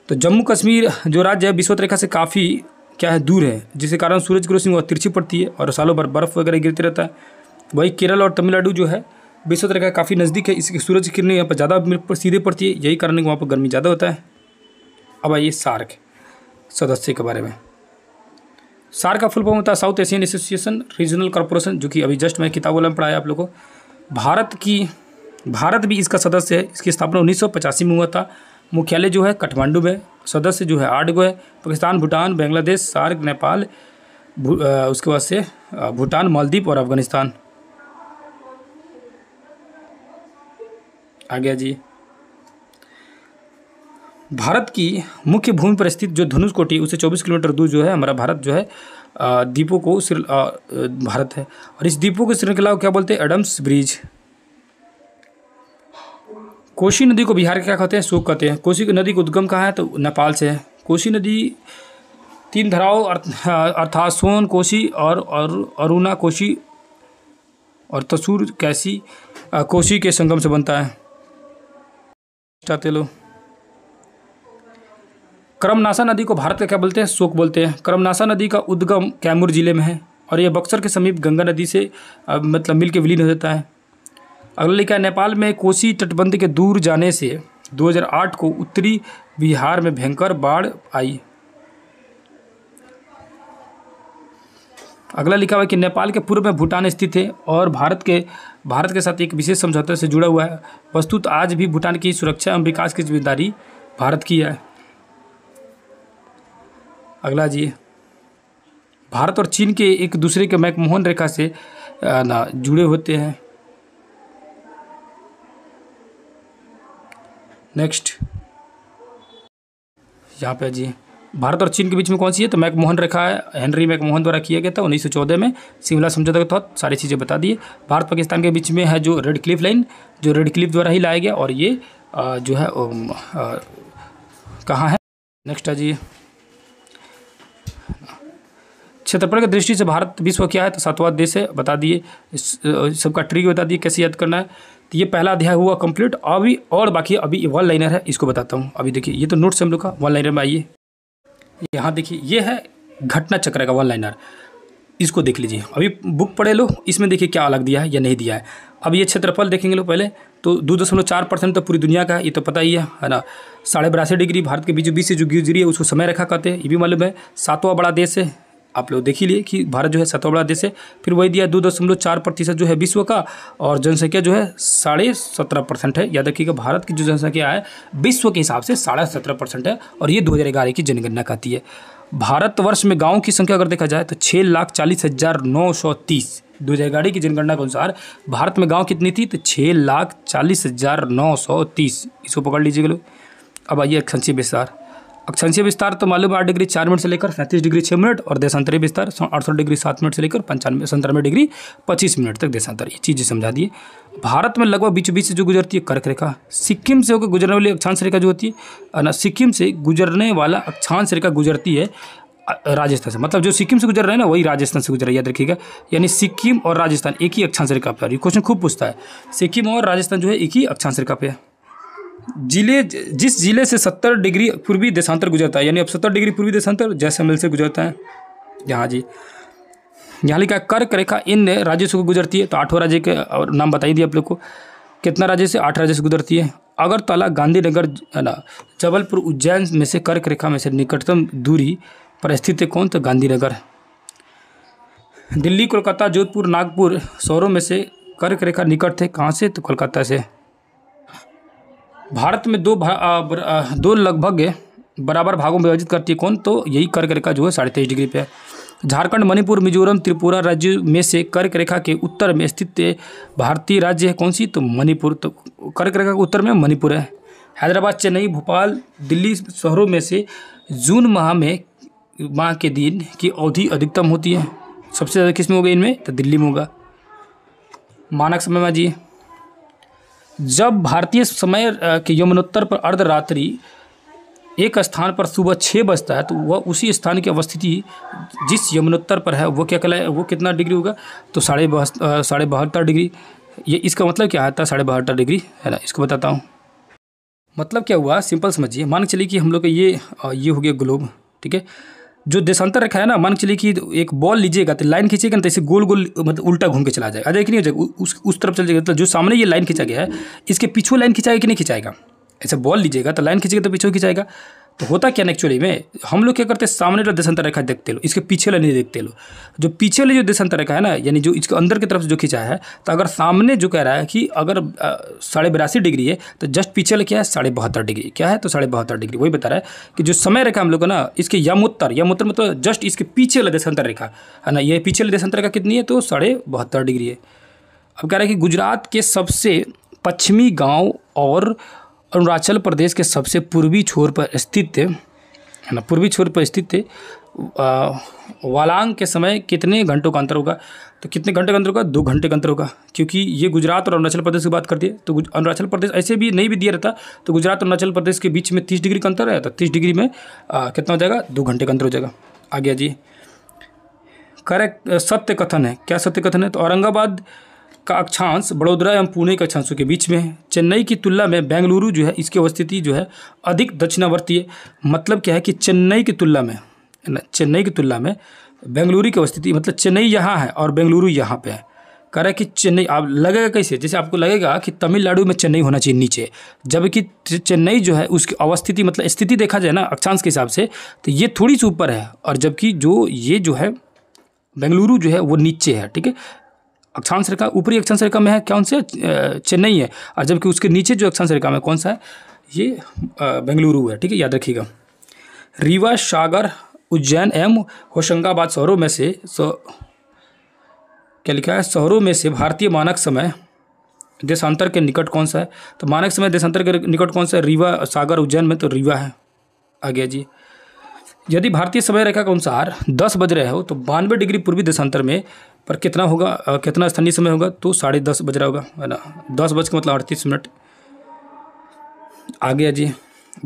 तो जम्मू कश्मीर जो राज्य है विश्वत रेखा से काफ़ी क्या है दूर है जिसके कारण सूरज की रोशनी वह तिरछी पड़ती है और सालों भर बर्फ़ वगैरह गिरते रहता है वही केरल और तमिलनाडु जो है बेसत रेखा काफ़ी नज़दीक है इसके सूरज की किरणें यहाँ पर ज़्यादा सीधे पड़ती है यही कारण है कि वहाँ पर गर्मी ज़्यादा होता है अब आइए सार्क सदस्य के बारे में सार का फुल फॉर्म होता है South Asian Association Regional Corporation जो कि अभी जस्ट मैं किताब वाला में पढ़ाया आप लोगों को भारत की भारत भी इसका सदस्य है इसकी स्थापना उन्नीस में हुआ था मुख्यालय जो है काठमांडू में सदस्य जो है आठ गो है पाकिस्तान भूटान बांग्लादेश सार्क नेपाल उसके बाद से भूटान मालदीप और अफगानिस्तान आ गया जी भारत की मुख्य भूमि पर स्थित जो धनुष कोटी उसे 24 किलोमीटर दूर जो है हमारा भारत जो है द्वीपों को श्री भारत है और इस द्वीपों की श्रृंखला को क्या बोलते हैं एडम्स ब्रिज कोशी नदी को बिहार के क्या कहते हैं शोक कहते हैं कोशी नदी का उद्गम कहाँ है तो नेपाल से है कोशी नदी तीन धाराओं अर्थात सोन कोशी और अरुणा कोशी और तसूर कैसी कोशी के संगम से बनता है चाहते लो करमनासा नदी को भारत का क्या बोलते हैं शोक बोलते हैं करमनासा नदी का उद्गम कैमूर जिले में है और यह बक्सर के समीप गंगा नदी से मतलब मिलकर विलीन हो जाता है अगला लिखा है नेपाल में कोसी तटबंध के दूर जाने से 2008 को उत्तरी बिहार में भयंकर बाढ़ आई अगला लिखा हुआ कि नेपाल के पूर्व में भूटान स्थित है और भारत के भारत के साथ एक विशेष समझौते से जुड़ा हुआ है वस्तुत आज भी भूटान की सुरक्षा एवं विकास की जिम्मेदारी भारत की है अगला जी भारत और चीन के एक दूसरे के मैकमोहन रेखा से ना जुड़े होते हैं नेक्स्ट यहाँ पे जी भारत और चीन के बीच में कौन सी है तो मैकमोहन रेखा है हेनरी मैकमोहन द्वारा किया गया था उन्नीस में शिमला समझौता के तहत सारी चीज़ें बता दिए भारत पाकिस्तान के बीच में है जो रेड क्लिफ लाइन जो रेड क्लिफ द्वारा ही लाया गया और ये जो है कहाँ है नेक्स्ट है जी क्षेत्रफल की दृष्टि से भारत विश्व क्या है तो सातवां देश है बता दिए सबका ट्रिक बता दिए कैसे याद करना है तो ये पहला अध्याय हुआ कंप्लीट अभी और बाकी अभी वन लाइनर है इसको बताता हूँ अभी देखिए ये तो नोट्स हम लोग का वन लाइनर में आइए यहाँ देखिए ये है घटना चक्र का वन लाइनर इसको देख लीजिए अभी बुक पढ़े लो इसमें देखिए क्या अलग दिया है या नहीं दिया है अब ये क्षेत्रफल देखेंगे लोग पहले तो दो दशमलव चार परसेंट तो पूरी दुनिया का है ये तो पता ही है है ना साढ़े बरासी डिग्री भारत के बीच बीच से जो गिर है उसको समय रखा कहते हैं ये भी मालूम है सातवां बड़ा देश है आप लोग देख ही लिए कि भारत जो है सातवां बड़ा देश है फिर वही दिया दो दशमलव चार प्रतिशत जो है विश्व का और जनसंख्या जो है साढ़े सत्रह परसेंट है याद रखिएगा भारत की जो जनसंख्या है विश्व के हिसाब से साढ़े सत्रह परसेंट है और ये दो हज़ार ग्यारह की जनगणना कहती है भारतवर्ष में गाँव की संख्या अगर देखा जाए तो छः लाख चालीस हज़ार नौ सौ तीस दो हज़ार ग्यारह की जनगणना के अनुसार भारत में गाँव कितनी थी तो छः लाख चालीस हज़ार नौ सौ तीस इसको पकड़ लीजिएगा लोग अब आइए संक्षिप्त विस्तार अक्षांशीय विस्तार तो मालूम आठ डिग्री चार मिनट से लेकर सैंतीस डिग्री छः मिनट और देशांतरी विस्तार अड़सठ डिग्री सात मिनट से लेकर पंचानवे संतानवे डिग्री पच्चीस मिनट तक देशांतर ये चीज़ें समझा दिए भारत में लगभग बीच बीच से जो गुजरती है कर्क रेखा सिक्किम से होकर गुजरने वाली अक्षांश रेखा जो होती है ना सिक्किम से गुजरने वाला अक्षांश रेखा गुजरती है राजस्थान से मतलब जो सिक्किम से गुजर रहे हैं ना वही राजस्थान से गुजर रही है याद रखिएगा यानी सिक्किम और राजस्थान एक ही अक्षांश रेखा पर ये क्वेश्चन खूब पूछता है सिक्किम और राजस्थान जो है एक ही अक्षांश रेखा पे है जिले जिस जिले से सत्तर डिग्री पूर्वी देशांतर गुजरता है यानी अब सत्तर डिग्री पूर्वी देशांतर जैसलमेर से गुजरता है यहाँ जी यहाँ लिखा है कर्क रेखा इन राज्यों से गुजरती है तो आठों राज्य के और नाम बताई दिए आप लोग को कितना राज्य से आठ राज्य से गुजरती है अगरतला गांधीनगर ना जबलपुर उज्जैन में से कर्क रेखा में से निकटतम दूरी पर स्थित है कौन तो गांधीनगर दिल्ली कोलकाता जोधपुर नागपुर शहरों में से कर्क रेखा निकट थे कहाँ से तो कोलकाता से भारत में दो भा, दो लगभग बराबर भागों में विभाजित करती है कौन तो यही कर्क रेखा जो है साढ़े तेईस डिग्री पे है झारखंड मणिपुर मिजोरम त्रिपुरा राज्य में से कर्क रेखा के उत्तर में स्थित भारतीय राज्य है कौन सी तो मणिपुर तो कर्क रेखा के उत्तर में मणिपुर है हैदराबाद चेन्नई भोपाल दिल्ली शहरों में से जून माह में माह के दिन की अवधि अधिकतम होती है सबसे ज़्यादा किस में होगा इनमें तो दिल्ली में होगा मानक समय में जी जब भारतीय समय के यमुनोत्तर पर अर्धरात्रि एक स्थान पर सुबह छः बजता है तो वह उसी स्थान की अवस्थिति जिस यमुनोत्तर पर है वो क्या कहलाए वो कितना डिग्री होगा तो साढ़े बह साढ़े बहत्तर डिग्री ये इसका मतलब क्या आता है साढ़े बहत्तर डिग्री है ना इसको बताता हूँ मतलब क्या हुआ सिंपल समझिए मान के चलिए कि हम लोग का ये ये हो गया ग्लोब ठीक है जो देशांतर रेखा है ना मान के चलिए कि एक बॉल लीजिएगा तो लाइन खींचेगा ना तो इसे गोल गोल मतलब उल्टा घूम के चला जाएगा कि नहीं हो जाएगा उस उस तरफ चल जाएगा मतलब जो सामने ये लाइन खींचा गया है इसके पीछे लाइन खिंचाएगा कि नहीं खिंचाएगा ऐसे बॉल लीजिएगा तो लाइन खींचेगा तो पीछे खिंचाएगा तो होता क्या ना एक्चुअली में हम लोग क्या करते हैं सामने वाला देशांतर रेखा देखते लो इसके पीछे वाला नहीं देखते लो जो पीछे वाली जो देशांतर रेखा है ना यानी जो इसके अंदर की तरफ से जो खींचा है तो अगर सामने जो कह रहा है कि अगर साढ़े बिरासी डिग्री है तो जस्ट पीछे वाले क्या है साढ़े बहत्तर डिग्री क्या है तो साढ़े बहत्तर डिग्री वही बता रहा है कि जो समय रेखा हम लोग ना इसके यमोत्तर यमोत्तर मतलब जस्ट इसके पीछे वाला देशांतर रेखा है ना ये पीछे वाली देशांतर रेखा कितनी है तो साढ़े बहत्तर डिग्री है अब कह रहा है कि गुजरात के सबसे पश्चिमी गाँव और अरुणाचल प्रदेश के सबसे पूर्वी छोर पर स्थित है ना पूर्वी छोर पर स्थित वालांग के समय कितने घंटों का अंतर होगा तो कितने घंटे का अंतर होगा दो घंटे का अंतर होगा क्योंकि ये गुजरात और अरुणाचल प्रदेश की बात करती है तो अरुणाचल प्रदेश ऐसे भी नहीं भी दिया रहता तो गुजरात और अरुणाचल प्रदेश के बीच में तीस डिग्री का अंतर है तो तीस डिग्री में आ, कितना हो जाएगा दो घंटे का अंतर हो जाएगा आगे जी करेक्ट सत्य कथन है क्या सत्य कथन है तो औरंगाबाद का अक्षांश बड़ोदरा एवं पुणे के अक्षांशों के बीच में है चेन्नई की तुलना में बेंगलुरु जो है इसकी अवस्थिति जो है अधिक दक्षिणावर्ती है मतलब क्या है कि चेन्नई की तुलना में चेन्नई की तुलना में बेंगलुरु की अवस्थिति मतलब चेन्नई यहाँ है और बेंगलुरु यहाँ पर है कह रहा है कि चेन्नई आप लगेगा कैसे जैसे आपको लगेगा कि तमिलनाडु में चेन्नई होना चाहिए नीचे जबकि चेन्नई जो है उसकी अवस्थिति मतलब स्थिति देखा जाए ना अक्षांश के हिसाब से तो ये थोड़ी सी ऊपर है और जबकि जो ये जो है बेंगलुरु जो है वो नीचे है ठीक है अक्षांश रेखा ऊपरी अक्षांश रेखा में है कौन से चेन्नई है और जबकि उसके नीचे जो अक्षांश रेखा में कौन सा है ये बेंगलुरु है ठीक है याद रखिएगा रीवा सागर उज्जैन एवं होशंगाबाद शहरों में से सो क्या लिखा है शहरों में से भारतीय मानक समय देशांतर के निकट कौन सा है तो मानक समय देशांतर के निकट कौन सा है रीवा सागर उज्जैन में तो रीवा है आ गया जी यदि भारतीय समय रेखा के अनुसार दस बज रहे हो तो बानवे डिग्री पूर्वी देशांतर में पर कितना होगा कितना स्थानीय समय होगा तो साढ़े दस बज रहा होगा है ना दस बज के मतलब अड़तीस मिनट आ गया जी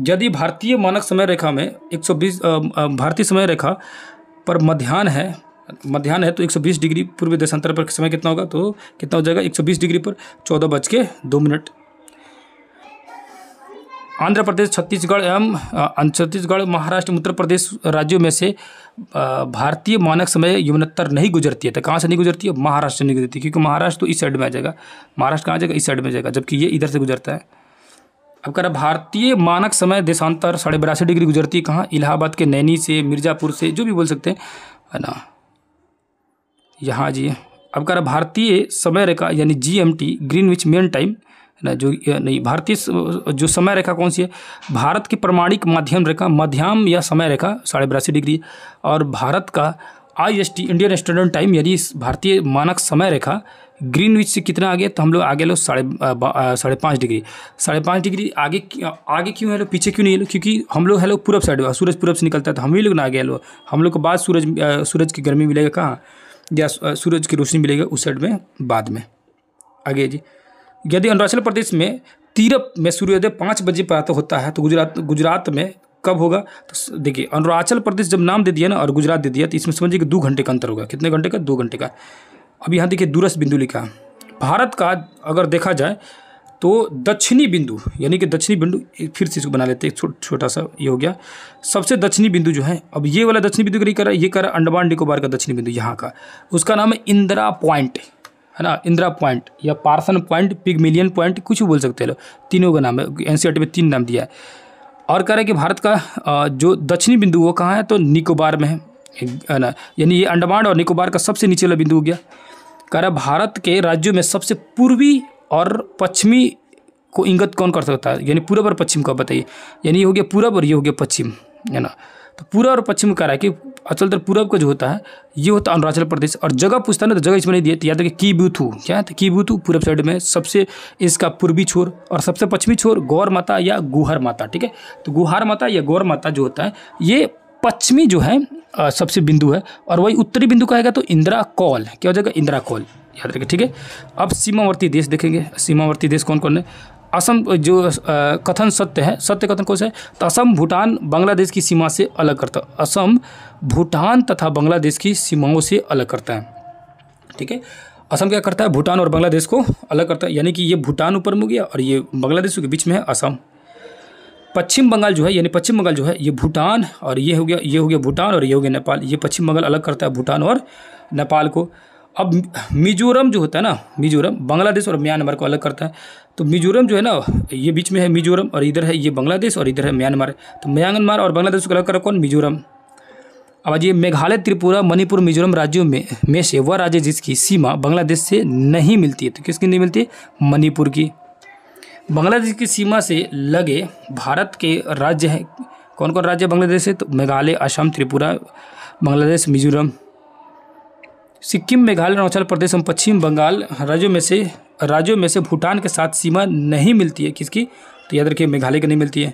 यदि भारतीय मानक समय रेखा में 120 भारतीय समय रेखा पर मध्यान्ह है मध्यान्ह है तो 120 डिग्री पूर्व देशांतर पर समय कितना होगा तो कितना हो जाएगा 120 डिग्री पर चौदह बज के दो मिनट आंध्र प्रदेश छत्तीसगढ़ एवं छत्तीसगढ़ महाराष्ट्र उत्तर प्रदेश राज्यों में से भारतीय मानक समय यमुनत्तर नहीं गुजरती है तो कहाँ से नहीं गुजरती है महाराष्ट्र से नहीं गुजरती क्योंकि महाराष्ट्र तो इस साइड में आ जाएगा महाराष्ट्र कहाँ जाएगा इस साइड में जाएगा जबकि ये इधर से गुजरता है अब कह रहा भारतीय मानक समय देशांतर साढ़े बयासी डिग्री गुजरती है कहाँ इलाहाबाद के नैनी से मिर्ज़ापुर से जो भी बोल सकते हैं है ना यहाँ जी अब कह रहा भारतीय समय रेखा यानी G M T Greenwich mean time ना जो नहीं भारतीय जो समय रेखा कौन सी है भारत की प्रमाणिक माध्यम रेखा मध्यम या समय रेखा साढ़े बयासी डिग्री और भारत का I S T Indian standard time यानी भारतीय मानक समय रेखा ग्रीन विच से कितना आगे तो हम लोग आगे लो साढ़े साढ़े पाँच डिग्री साढ़े पाँच डिग्री आगे आगे क्यों है लो पीछे क्यों नहीं है क्योंकि हम लोग है लोग पूरब साइड सूरज पूरब से निकलता है तो हम ही लोग ना आगे लो हम लोग को बाद सूरज सूरज की गर्मी मिलेगा कहाँ या सूरज की रोशनी मिलेगा उस साइड में बाद में आगे जी यदि अरुणाचल प्रदेश में तीरप में सूर्योदय पाँच बजे प्रातः होता है तो गुजरात गुजरात में कब होगा तो देखिए अरुणाचल प्रदेश जब नाम दे दिया ना और गुजरात दे दिया तो इसमें समझिए कि दो घंटे का अंतर होगा कितने घंटे का दो घंटे का अब यहाँ देखिए दूरस बिंदु लिखा भारत का अगर देखा जाए तो दक्षिणी बिंदु यानी कि दक्षिणी बिंदु फिर से इसको बना लेते हैं छो, छोटा सा ये हो गया सबसे दक्षिणी बिंदु जो है अब ये वाला दक्षिणी बिंदु कर रहा है ये कर रहा है अंडमान निकोबार का दक्षिणी बिंदु यहाँ का उसका नाम है इंदिरा पॉइंट है ना इंदिरा पॉइंट या Parson point Pygmalion point कुछ भी बोल सकते हैं लोग तीनों का नाम है एन में तीन नाम दिया है और कह रहे कि भारत का जो दक्षिणी बिंदु वो कहाँ है तो निकोबार में है ना यानी ये अंडमान और निकोबार का सबसे नीचे वाला बिंदु हो गया कह रहा भारत के राज्यों में सबसे पूर्वी और पश्चिमी को इंगत कौन कर सकता है यानी पूरब और पश्चिम का बताइए यानी ये हो गया पूरब और ये हो गया पश्चिम है ना तो पूरा और पश्चिम का है कि अचलतर पूरब का जो होता है ये होता है अरुणाचल प्रदेश और जगह पूछता है ना तो जगह इसमें नहीं दिया तो याद रखिए बूथू क्या है की बूथू पूरब साइड में सबसे इसका पूर्वी छोर और सबसे पश्चिमी छोर गौर माता या गुहर माता ठीक है तो गुहार माता या गौर माता जो होता है ये पश्चिमी जो है सबसे बिंदु है और वही उत्तरी बिंदु कहेगा तो इंदिरा कौल क्या हो जाएगा इंदिरा कौल याद रखिए ठीक है अब सीमावर्ती देश देखेंगे सीमावर्ती देश कौन कौन है असम जो कथन सत्य है सत्य कथन कौन सा है तो असम भूटान बांग्लादेश की सीमा से अलग करता असम भूटान तथा बांग्लादेश की सीमाओं से अलग करता है ठीक है असम क्या करता है भूटान और बांग्लादेश को अलग करता है यानी कि ये भूटान ऊपर में गया और ये बांग्लादेश के बीच में है असम पश्चिम बंगाल जो है यानी पश्चिम बंगाल जो है ये भूटान और ये हो गया ये हो गया भूटान और ये हो गया नेपाल ये पश्चिम बंगाल अलग करता है भूटान और नेपाल को अब मिजोरम जो होता है ना मिजोरम बांग्लादेश और म्यांमार को अलग करता है तो मिजोरम जो है ना ये बीच में है मिजोरम और इधर है ये बांग्लादेश और इधर है म्यांमार तो म्यांमार और बांग्लादेश को अलग कर कौन मिजोरम अब आज ये मेघालय त्रिपुरा मणिपुर मिजोरम राज्यों में में से वह राज्य जिसकी सीमा बांग्लादेश से नहीं मिलती है तो किसकी नहीं मिलती है मणिपुर की बांग्लादेश की सीमा से लगे भारत के राज्य हैं कौन कौन राज्य बांग्लादेश से तो मेघालय असम त्रिपुरा बांग्लादेश मिजोरम सिक्किम मेघालय अरुणाचल प्रदेश एवं पश्चिम बंगाल राज्यों में से राज्यों में से भूटान के साथ सीमा नहीं मिलती है किसकी तो याद रखिए मेघालय की नहीं मिलती है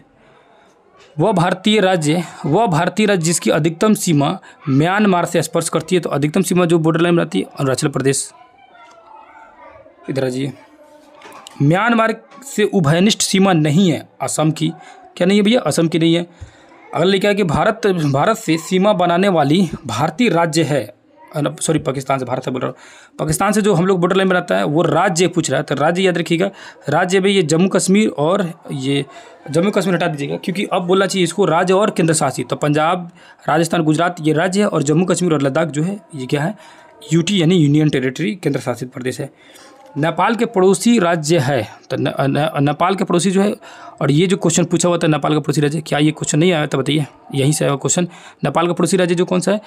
वह भारतीय राज्य वह भारतीय राज्य जिसकी अधिकतम सीमा म्यांमार से स्पर्श करती है तो अधिकतम सीमा जो बॉर्डर लाइन में रहती है अरुणाचल प्रदेश इधर आजिए म्यांमार से उभयनिष्ठ सीमा नहीं है असम की क्या नहीं है भैया असम की नहीं है अगला लिखा है कि भारत भारत से सीमा बनाने वाली भारतीय राज्य है सॉरी पाकिस्तान से भारत से बोल रहा हूँ पाकिस्तान से जो हम लोग बॉर्डर लाइन में रहता है वो राज्य पूछ रहा है तो राज्य याद रखिएगा राज्य भाई ये जम्मू कश्मीर और ये जम्मू कश्मीर हटा दीजिएगा क्योंकि अब बोलना चाहिए इसको राज्य और केंद्र शासित तो पंजाब राजस्थान गुजरात ये राज्य है और जम्मू कश्मीर और लद्दाख जो है ये क्या है यूटी यानी यूनियन टेरेटरी केंद्र शासित प्रदेश है नेपाल के पड़ोसी राज्य है तो नेपाल के पड़ोसी जो है और ये जो क्वेश्चन पूछा हुआ था नेपाल का पड़ोसी राज्य क्या ये क्वेश्चन नहीं आया था बताइए यहीं से आया क्वेश्चन नेपाल का पड़ोसी राज्य जो कौन सा है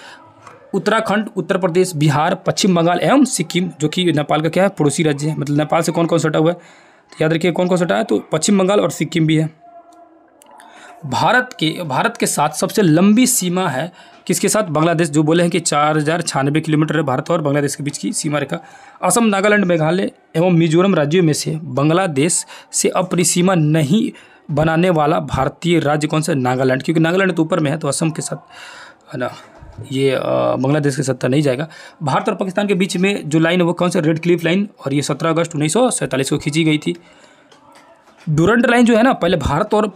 उत्तराखंड उत्तर प्रदेश बिहार पश्चिम बंगाल एवं सिक्किम जो कि नेपाल का क्या है पड़ोसी राज्य है मतलब नेपाल से कौन कौन सटा हुआ है तो याद रखिए कौन कौन सटा है तो पश्चिम बंगाल और सिक्किम भी है भारत के भारत के साथ सबसे लंबी सीमा है किसके साथ बांग्लादेश जो बोले हैं कि चार हज़ार किलोमीटर है भारत और बांग्लादेश के बीच की सीमा रेखा असम नागालैंड मेघालय एवं मिजोरम राज्यों में से बांग्लादेश से अपनी सीमा नहीं बनाने वाला भारतीय राज्य कौन सा नागालैंड क्योंकि नागालैंड तो ऊपर में है तो असम के साथ है ना ये बांग्लादेश की सत्ता नहीं जाएगा भारत और पाकिस्तान के बीच में जो लाइन है वो कौन सा रेड क्लिफ लाइन और ये सत्रह अगस्त उन्नीस को खींची गई थी डूरंट लाइन जो है ना पहले भारत और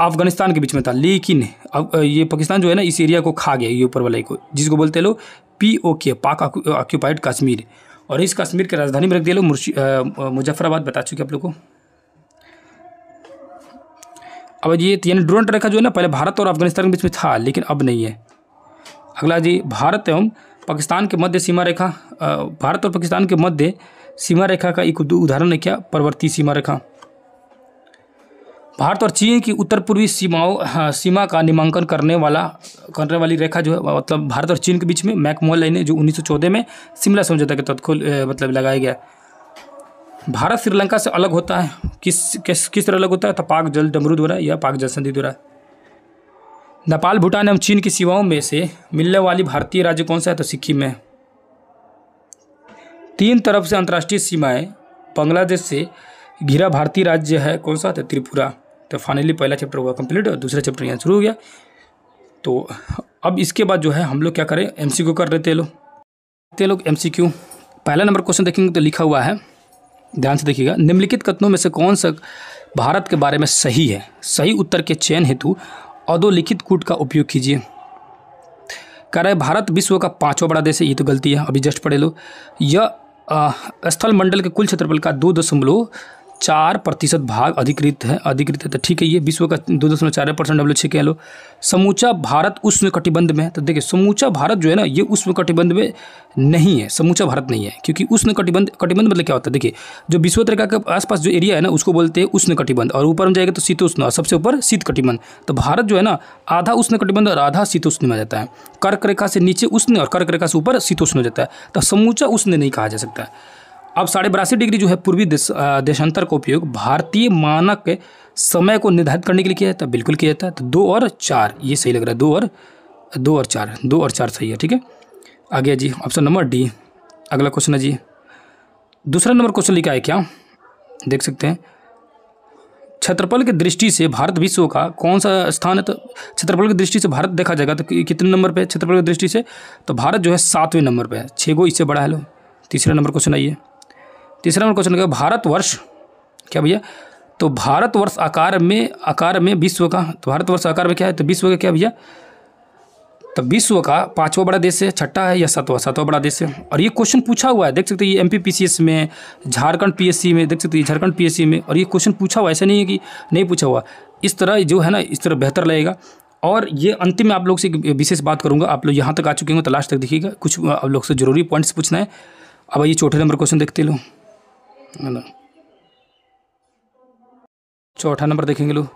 अफगानिस्तान के बीच में था लेकिन अब ये पाकिस्तान जो है ना इस एरिया को खा गया ये ऊपर वाले को जिसको बोलते लोग पी ओ के पाक ऑक्यूपाइड कश्मीर और इस कश्मीर की राजधानी में रख दिया लो मुजफ्फराबाद बता चुके आप लोग को अब ये यानी ड्रोन रेखा जो है ना पहले भारत और अफगानिस्तान के बीच में था लेकिन अब नहीं है अगला जी भारत एवं पाकिस्तान के मध्य सीमा रेखा भारत और पाकिस्तान के मध्य सीमा रेखा का एक उदाहरण है क्या पर्वतीय सीमा रेखा भारत और चीन की उत्तर पूर्वी सीमाओं सीमा का नामांकन करने वाला करने वाली रेखा जो है मतलब भारत और चीन के बीच में मैकमोहन लाइन है जो 1914 में शिमला समझौता के तत्काल मतलब लगाया गया भारत श्रीलंका से अलग होता है किस किस किस तरह अलग होता है तो पाक जल डमरू द्वारा या पाक जल संधि द्वारा नेपाल भूटान एवं चीन की सीमाओं में से मिलने वाली भारतीय राज्य कौन सा है तो सिक्किम है तीन तरफ से अंतर्राष्ट्रीय सीमाएं बांग्लादेश से घिरा भारतीय राज्य है कौन सा तो त्रिपुरा तो फाइनली पहला चैप्टर हुआ कंप्लीट और दूसरा चैप्टर यहाँ शुरू हो गया तो अब इसके बाद जो है हम लोग क्या करें एम सी क्यू कर रहे थे लोग ते लोग एम सी क्यू पहला नंबर क्वेश्चन देखेंगे तो लिखा हुआ है ध्यान से देखिएगा निम्नलिखित कथनों में से कौन सा भारत के बारे में सही है सही उत्तर के चयन हेतु अधोलिखित कूट का उपयोग कीजिए कह रहा है भारत विश्व का पाँचों बड़ा देश है ये तो गलती है अभी जस्ट पढ़े लो यह स्थल मंडल के कुल क्षेत्रफल का दो दशमलव चार प्रतिशत भाग अधिकृत है अधिकृत है तो ठीक है ये विश्व का दो दशमलव चार परसेंट डब्ल्यू एच कह लो समूचा भारत उष्ण कटिबंध में है तो देखिए समूचा भारत जो है ना ये उष्ण कटिबंध में नहीं है समूचा भारत नहीं है क्योंकि उष्ण कटिबंध कटिबंध मतलब क्या होता है देखिए जो विश्व तरीका के आसपास जो एरिया है ना उसको बोलते हैं उष्ण कटिबंध और ऊपर में जाएगा तो शीतोष्ण और सबसे ऊपर शीत कटिबंध तो भारत जो है ना आधा उष्ण कटिबंध और आधा शीतोष्ण में जाता है कर्क रेखा से नीचे उष्ण और कर्क रेखा से ऊपर शीतोष्ण हो जाता है तो समूचा उष्ण नहीं कहा जा सकता है अब साढ़े बरासी डिग्री जो है पूर्वी देश देशांतर का उपयोग भारतीय मानक समय को निर्धारित करने के लिए किया जाता है बिल्कुल किया जाता है तो दो और चार ये सही लग रहा है दो और दो और चार दो और चार सही है ठीक है आगे जी ऑप्शन नंबर डी अगला क्वेश्चन है जी दूसरा नंबर क्वेश्चन लिखा है क्या देख सकते हैं क्षेत्रफल की दृष्टि से भारत विश्व का कौन सा स्थान है तो क्षेत्रफल की दृष्टि से भारत देखा जाएगा तो कितने नंबर पर क्षेत्रफल की दृष्टि से तो भारत जो है सातवें नंबर पर है छः गो इससे बड़ा है लो तीसरा नंबर क्वेश्चन आइए तीसरा नंबर क्वेश्चन लगेगा भारतवर्ष क्या भैया तो भारतवर्ष आकार में आकार में विश्व का तो भारतवर्ष आकार में क्या है तो विश्व का क्या भैया तो विश्व का पांचवा बड़ा देश है छठा है या सातवा सातवा बड़ा देश है और ये क्वेश्चन पूछा हुआ है देख सकते हैं ये एमपीपीसीएस में झारखंड पीएससी में देख सकते हैं झारखंड पीएससी में और ये क्वेश्चन पूछा हुआ ऐसा नहीं है कि नहीं पूछा हुआ इस तरह जो है ना इस तरह बेहतर लगेगा और ये अंतिम में आप लोग से विशेष बात करूँगा आप लोग यहाँ तक आ चुके होंगे तो लास्ट तक देखिएगा कुछ आप लोग से जरूरी पॉइंट्स पूछना है अब ये चौथे नंबर क्वेश्चन देखते लो है ना चौथा नंबर देखेंगे लो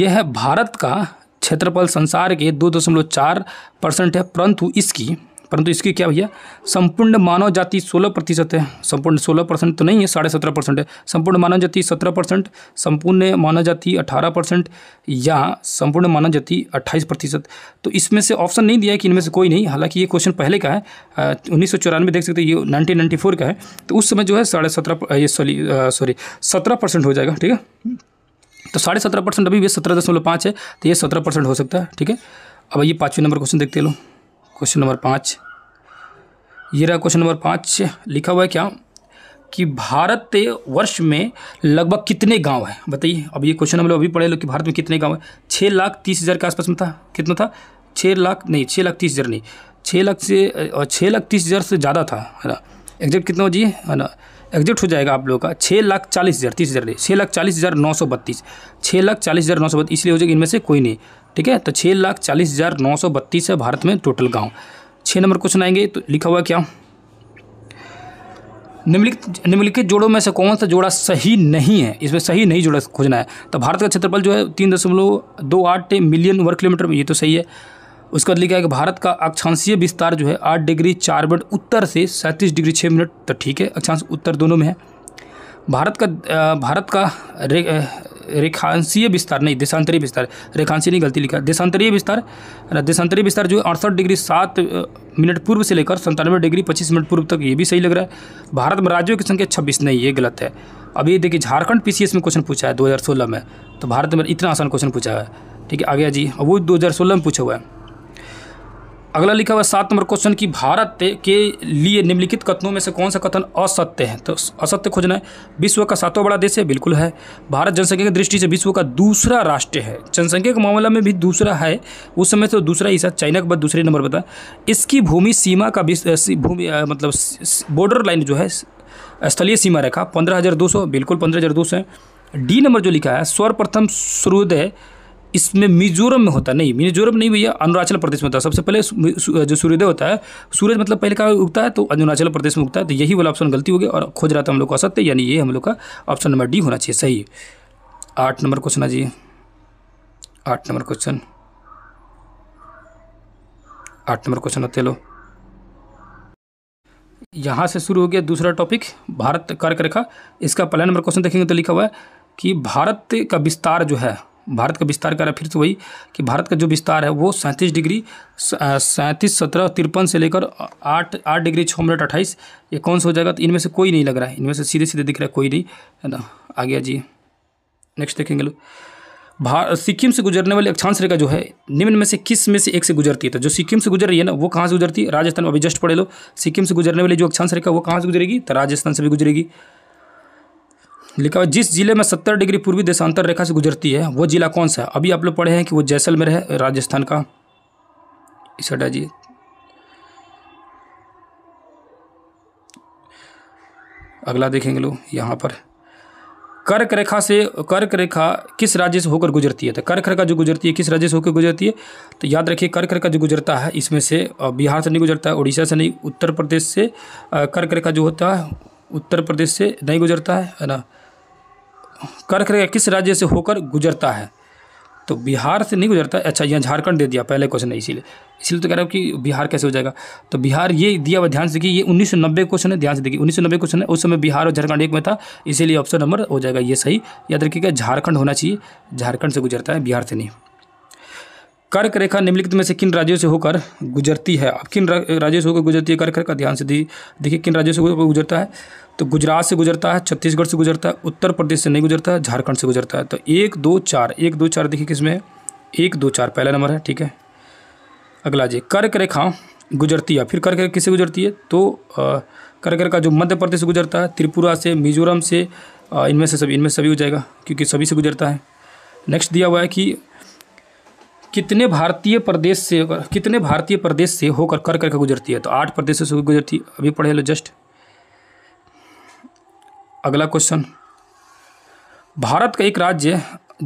यह है भारत का क्षेत्रफल संसार के दो दशमलव चार परसेंट है परंतु इसकी परंतु इसकी क्या भैया संपूर्ण मानव जाति सोलह प्रतिशत है संपूर्ण सोलह परसेंट तो नहीं है साढ़े सत्रह परसेंट है संपूर्ण मानव जाति सत्रह परसेंट संपूर्ण मानव जाति अठारह परसेंट या संपूर्ण मानव जाति अट्ठाईस प्रतिशत तो इसमें से ऑप्शन नहीं दिया है कि इनमें से कोई नहीं हालांकि ये क्वेश्चन पहले का है उन्नीस देख सकते ये नाइनटीन का है तो उस समय जो है साढ़े सत्रह ये सॉरी सॉरी सत्रह हो जाएगा ठीक है तो साढ़े सत्रह परसेंट अभी भी सत्रह दशमलव पाँच है तो ये सत्रह परसेंट हो सकता है ठीक है अब ये पाँचवें नंबर क्वेश्चन देखते लो क्वेश्चन नंबर पाँच ये रहा क्वेश्चन नंबर पाँच लिखा हुआ है क्या कि भारत वर्ष में लगभग कितने गांव हैं बताइए अब ये क्वेश्चन हम लोग अभी पढ़े लोग कि भारत में कितने गांव हैं छः लाख तीस हज़ार के आसपास में था कितना था छः लाख नहीं छः लाख तीस हज़ार नहीं छः लाख से छः लाख तीस हज़ार से ज़्यादा था है ना एग्जैक्ट कितना हो जी है ना एग्जैक्ट हो जाएगा आप लोगों का छः लाख चालीस हज़ार तीस हज़ार नहीं छः लाख चालीस हज़ार नौ सौ बत्तीस छः लाख चालीस हज़ार नौ सौ बत्तीस इसलिए हो जाएगा इनमें से कोई नहीं ठीक है तो छः लाख चालीस हज़ार नौ सौ बत्तीस है भारत में टोटल गांव छः नंबर क्वेश्चन आएंगे तो लिखा हुआ क्या निम्नलिखित निम्नलिखित जोड़ों में से कौन सा जोड़ा सही नहीं है इसमें सही नहीं जोड़ा खोजना है तो भारत का क्षेत्रफल जो है तीन दशमलव दो आठ मिलियन वर्ग किलोमीटर ये तो सही है उसके बाद लिखा है कि भारत का अक्षांशीय विस्तार जो है आठ डिग्री चार मिनट उत्तर से सैंतीस डिग्री छः मिनट तो ठीक है अक्षांश उत्तर दोनों में है भारत का भारत का रेखांशीय विस्तार नहीं देशांतरीय विस्तार रेखांशीय नहीं गलती लिखा देशांतरीय विस्तार देशांतरीय विस्तार जो अड़सठ डिग्री सात मिनट पूर्व से लेकर संतानवे डिग्री पच्चीस मिनट पूर्व तक ये भी सही लग रहा है भारत में राज्यों की संख्या छब्बीस नहीं ये गलत है अभी देखिए झारखंड पीसीएस में क्वेश्चन पूछा है दो में तो भारत में इतना आसान क्वेश्चन पूछा है ठीक है आगे जी वो दो में पूछा हुआ है अगला लिखा हुआ सात नंबर क्वेश्चन कि भारत के लिए निम्नलिखित कथनों में से कौन सा कथन असत्य है तो असत्य खोजना है विश्व का सातों बड़ा देश है बिल्कुल है भारत जनसंख्या की दृष्टि से विश्व का दूसरा राष्ट्र है जनसंख्या के मामला में भी दूसरा है उस समय तो दूसरा ही चाइना के बाद दूसरे नंबर बताए इसकी भूमि सीमा का भूमि मतलब बॉर्डर लाइन जो है स्थलीय सीमा रेखा पंद्रह हज़ार दो सौ बिल्कुल पंद्रह हज़ार दो सौ है डी नंबर जो लिखा है सर्वप्रथम सूर्योदय इसमें मिजोरम में होता है नहीं मिजोरम नहीं भैया अरुणाचल प्रदेश में होता है सबसे पहले जो सूर्योदय होता है सूरज मतलब पहले कहा उगता है तो अरुणाचल प्रदेश में उगता है तो यही वाला ऑप्शन गलती हो गया और खोज रहा था हम लोग को असत्य यानी ये हम लोग का ऑप्शन नंबर डी होना चाहिए सही आठ नंबर क्वेश्चन आ जाइए आठ नंबर क्वेश्चन आठ नंबर क्वेश्चन होते लो यहाँ से शुरू हो गया दूसरा टॉपिक भारत कार्यरेखा इसका पहला नंबर क्वेश्चन देखेंगे तो लिखा हुआ है कि भारत का विस्तार जो है भारत का विस्तार कर रहा है फिर से तो वही कि भारत का जो विस्तार है वो सैंतीस डिग्री सैंतीस सत्रह तिरपन से लेकर आठ आठ डिग्री छः मिनट अट्ठाईस ये कौन सा हो जाएगा तो इनमें से कोई नहीं लग रहा है इनमें से सीधे सीधे दिख रहा है कोई नहीं है ना आ गया जी नेक्स्ट देखेंगे लोग भारत सिक्किम से गुजरने वाली अक्षांश रेखा जो है निम्न में से किस में से एक से गुजरती है तो जो सिक्किम से गुजर रही है ना वो कहाँ से गुजरती है राजस्थान में अभी जस्ट पढ़े लो सिक्किम से गुजरने वाली जो अक्षांश रेखा वो कहाँ से गुजरेगी तो राजस्थान से भी गुजरेगी लिखा हुआ जिस जिले में सत्तर डिग्री पूर्वी देशांतर रेखा से गुजरती है वो जिला कौन सा है अभी आप लोग पढ़े हैं कि वो जैसलमेर है राजस्थान का इस जी अगला देखेंगे लोग यहाँ पर कर्क रेखा से कर्क रेखा किस राज्य से होकर गुजरती है तो कर्क रेखा जो गुजरती है किस राज्य से होकर गुजरती है तो याद रखिए कर्क रेखा जो गुजरता है इसमें से बिहार से नहीं गुजरता है उड़ीसा से नहीं उत्तर प्रदेश से कर्क रेखा जो होता है उत्तर प्रदेश से नहीं गुजरता है है ना कर्क रेखा किस राज्य से होकर गुजरता है तो बिहार से नहीं गुजरता अच्छा यहाँ झारखंड दे दिया पहले क्वेश्चन है इसीलिए इसलिए तो कह रहा हूँ कि बिहार कैसे हो जाएगा तो बिहार ये दिया हुआ ध्यान से देखिए ये 1990 क्वेश्चन है ध्यान से देखिए 1990 क्वेश्चन है उस समय बिहार और झारखंड एक में था इसीलिए ऑप्शन नंबर हो जाएगा ये सही याद रखिएगा झारखंड होना चाहिए झारखंड से गुजरता है बिहार से नहीं कर्क रेखा निम्नलिखित में से किन राज्यों से होकर गुजरती है अब किन राज्यों से होकर गुजरती है कर्क रेखा ध्यान से देखिए किन राज्यों से होकर गुजरता है तो गुजरात से गुजरता है छत्तीसगढ़ से गुजरता है उत्तर प्रदेश से नहीं गुजरता है झारखंड से गुजरता है तो एक दो चार एक दो चार देखिए किसमें है एक दो चार पहला नंबर है ठीक है अगला जी कर्क रेखा गुजरती है फिर कर्क किससे गुजरती है तो कर्क रेखा जो मध्य प्रदेश से गुजरता है त्रिपुरा से मिजोरम से इनमें से सभी इनमें सभी हो जाएगा क्योंकि सभी से गुजरता है नेक्स्ट दिया हुआ है कि कितने भारतीय प्रदेश से कितने भारतीय प्रदेश से होकर कर्क रेखा गुजरती है तो आठ प्रदेशों से गुजरती अभी पढ़े लो जस्ट अगला क्वेश्चन भारत का एक राज्य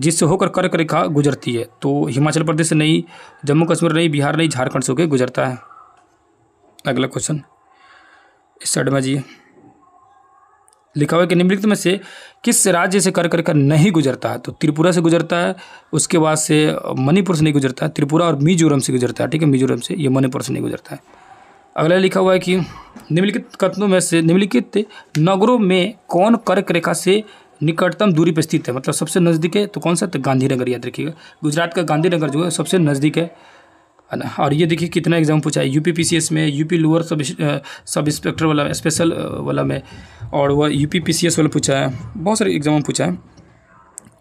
जिससे होकर कर्क रेखा गुजरती है तो हिमाचल प्रदेश नहीं जम्मू कश्मीर नहीं बिहार नहीं झारखंड से होकर गुजरता है अगला क्वेश्चन इस साइड में जी लिखा हुआ कि निम्नलिखित में से किस राज्य से कर्क रेखा नहीं गुजरता है तो त्रिपुरा से गुजरता है उसके बाद से मणिपुर से नहीं गुजरता है त्रिपुरा और मिजोरम से गुजरता है ठीक है मिजोरम से ये मणिपुर से नहीं गुजरता है अगला लिखा हुआ है कि निम्नलिखित कथनों में से निम्नलिखित नगरों में कौन कर्क रेखा से निकटतम दूरी पर स्थित है मतलब सबसे नज़दीक है तो कौन सा तो गांधीनगर याद रखिएगा गुजरात का गांधीनगर जो है सबसे नज़दीक है और ये देखिए कितना एग्जाम पूछा है यूपी पीसीएस में UP lower sub sub inspector वाला स्पेशल वाला में और वह यूपी पीसीएस वाला पूछा है बहुत सारे एग्जाम में पूछा है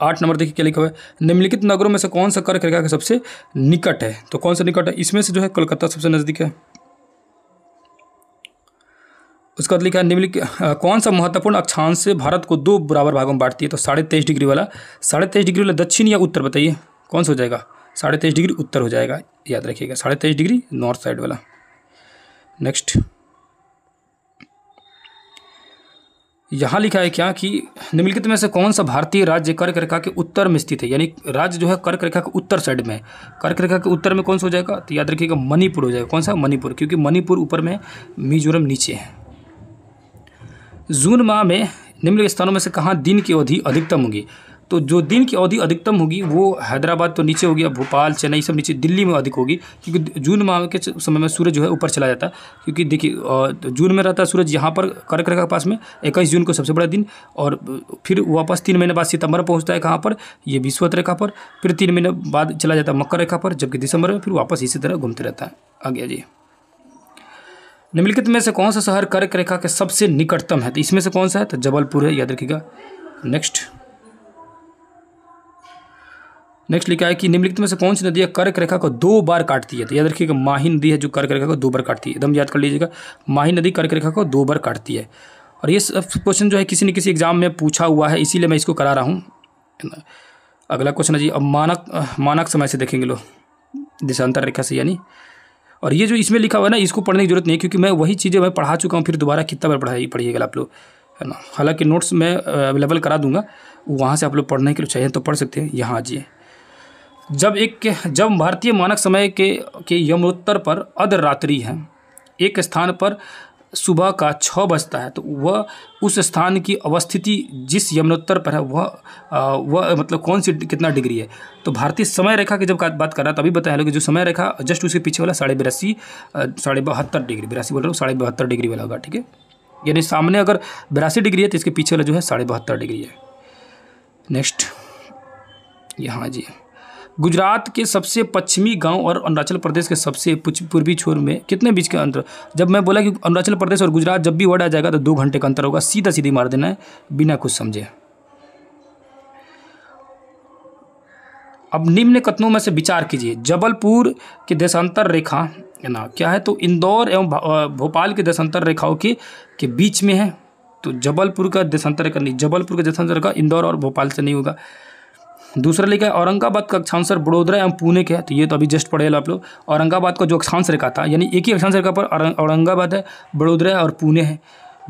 आठ नंबर देखिए क्या लिखा हुआ है निम्नलिखित नगरों में से कौन सा कर्क रेखा का सबसे निकट है तो कौन सा निकट है इसमें से जो है कोलकाता सबसे नज़दीक है उसके बाद लिखा निम्नलिखित कौन सा महत्वपूर्ण अक्षांश से भारत को दो बराबर भागों में बांटती है तो साढ़े तेईस डिग्री वाला साढ़े तेईस डिग्री वाला दक्षिण या उत्तर बताइए कौन सा हो जाएगा साढ़े तेईस डिग्री उत्तर हो जाएगा याद रखिएगा साढ़े तेईस डिग्री नॉर्थ साइड वाला नेक्स्ट यहाँ लिखा है क्या कि निम्नलिखित में से कौन सा भारतीय राज्य कर्क रेखा के उत्तर में स्थित है यानी राज्य जो है कर्क रेखा के उत्तर साइड में है कर्क रेखा के उत्तर में कौन सा हो जाएगा तो याद रखिएगा मणिपुर हो जाएगा कौन सा मणिपुर क्योंकि मणिपुर ऊपर में मिजोरम नीचे है जून माह में निम्नलिखित स्थानों में से कहाँ दिन की अवधि अधिकतम होगी तो जो दिन की अवधि अधिकतम होगी वो हैदराबाद तो नीचे होगी अब भोपाल चेन्नई सब नीचे दिल्ली में अधिक होगी क्योंकि जून माह के समय में सूरज जो है ऊपर चला जाता है क्योंकि देखिए तो जून में रहता है सूरज यहाँ पर कर्क रेखा के पास में इक्कीस जून को सबसे बड़ा दिन और फिर वापस तीन महीने बाद सितंबर पहुँचता है कहाँ पर ये विश्वत रेखा पर फिर तीन महीने बाद चला जाता है मकर रेखा पर जबकि दिसंबर में फिर वापस इसी तरह घूमते रहता है आगे जी निम्नलिखित में से कौन सा शहर कर्क रेखा के सबसे निकटतम है तो इसमें से कौन सा है तो जबलपुर है याद रखिएगा नेक्स्ट नेक्स्ट लिखा है कि निम्नलिखित में से कौन सी नदियाँ कर्क रेखा को दो बार काटती है तो याद रखिएगा माही नदी है जो कर्क रेखा को दो बार काटती है एकदम याद कर लीजिएगा माही नदी कर्क रेखा को दो बार काटती है और ये सब क्वेश्चन जो है किसी न किसी एग्जाम में पूछा हुआ है इसीलिए मैं इसको करा रहा हूँ अगला क्वेश्चन है जी अब मानक मानक समय से देखेंगे लोग दिशांतर रेखा से यानी और ये जो इसमें लिखा हुआ है ना इसको पढ़ने की जरूरत नहीं है क्योंकि मैं वही चीज़ें मैं पढ़ा चुका हूँ फिर दोबारा कितना बार पढ़ाई पढ़िएगा आप लोग है ना हालाँकि नोट्स मैं अवेलेबल करा दूंगा वहाँ से आप लोग पढ़ने के लिए चाहिए तो पढ़ सकते हैं यहाँ आ जाइए जब एक जब भारतीय मानक समय के के यमोत्तर पर अधरात्रि है एक स्थान पर सुबह का छः बजता है तो वह उस स्थान की अवस्थिति जिस यमुनोत्तर पर है वह वह मतलब कौन सी कितना डिग्री है तो भारतीय समय रेखा की जब बात कर रहा तभी बताया लोग जो समय रेखा जस्ट उसके पीछे वाला साढ़े बिरासी साढ़े बहत्तर डिग्री बिरासी बोल रहा हूँ साढ़े बहत्तर डिग्री वाला होगा ठीक है यानी सामने अगर बिरासी डिग्री है तो इसके पीछे वाला जो है साढ़े बहत्तर डिग्री है नेक्स्ट यहाँ जी गुजरात के सबसे पश्चिमी गांव और अरुणाचल प्रदेश के सबसे पूर्वी छोर में कितने बीच के अंतर जब मैं बोला कि अरुणाचल प्रदेश और गुजरात जब भी वर्ड आ जाएगा तो दो घंटे का अंतर होगा सीधा सीधी मार देना है बिना कुछ समझे अब निम्न कथनों में से विचार कीजिए जबलपुर के देशांतर रेखा ना क्या है तो इंदौर एवं भोपाल के देशांतर रेखाओं के के बीच में है तो जबलपुर का देशांतर रेखा नहीं जबलपुर का देशांतर रेखा इंदौर और भोपाल से नहीं होगा दूसरा लिखा है औरंगाबाद का अक्षांशर बड़ोदरा एवं पुणे के है तो ये तो अभी जस्ट पढ़े आप लोग औरंगाबाद का जो अक्षांश रेखा था यानी एक ही अक्षांश रेखा पर औरंगाबाद है बड़ोदरा और पुणे है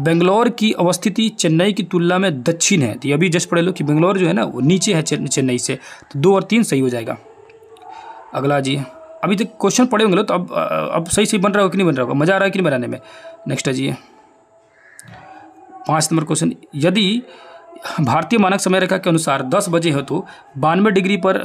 बेंगलोर की अवस्थिति चेन्नई की तुलना में दक्षिण है तो ये अभी जस्ट पढ़े लो कि बेंगलोर जो है ना वो नीचे है चेन्नई से तो दो और तीन सही हो जाएगा अगला जी अभी तक क्वेश्चन पढ़े होंगे तो अब अब सही सही बन रहा होगा कि नहीं बन रहा होगा मज़ा आ रहा है कि नहीं बनाने में नेक्स्ट है जी पाँच नंबर क्वेश्चन यदि भारतीय मानक समय रेखा के अनुसार 10 बजे हो तो बानवे डिग्री पर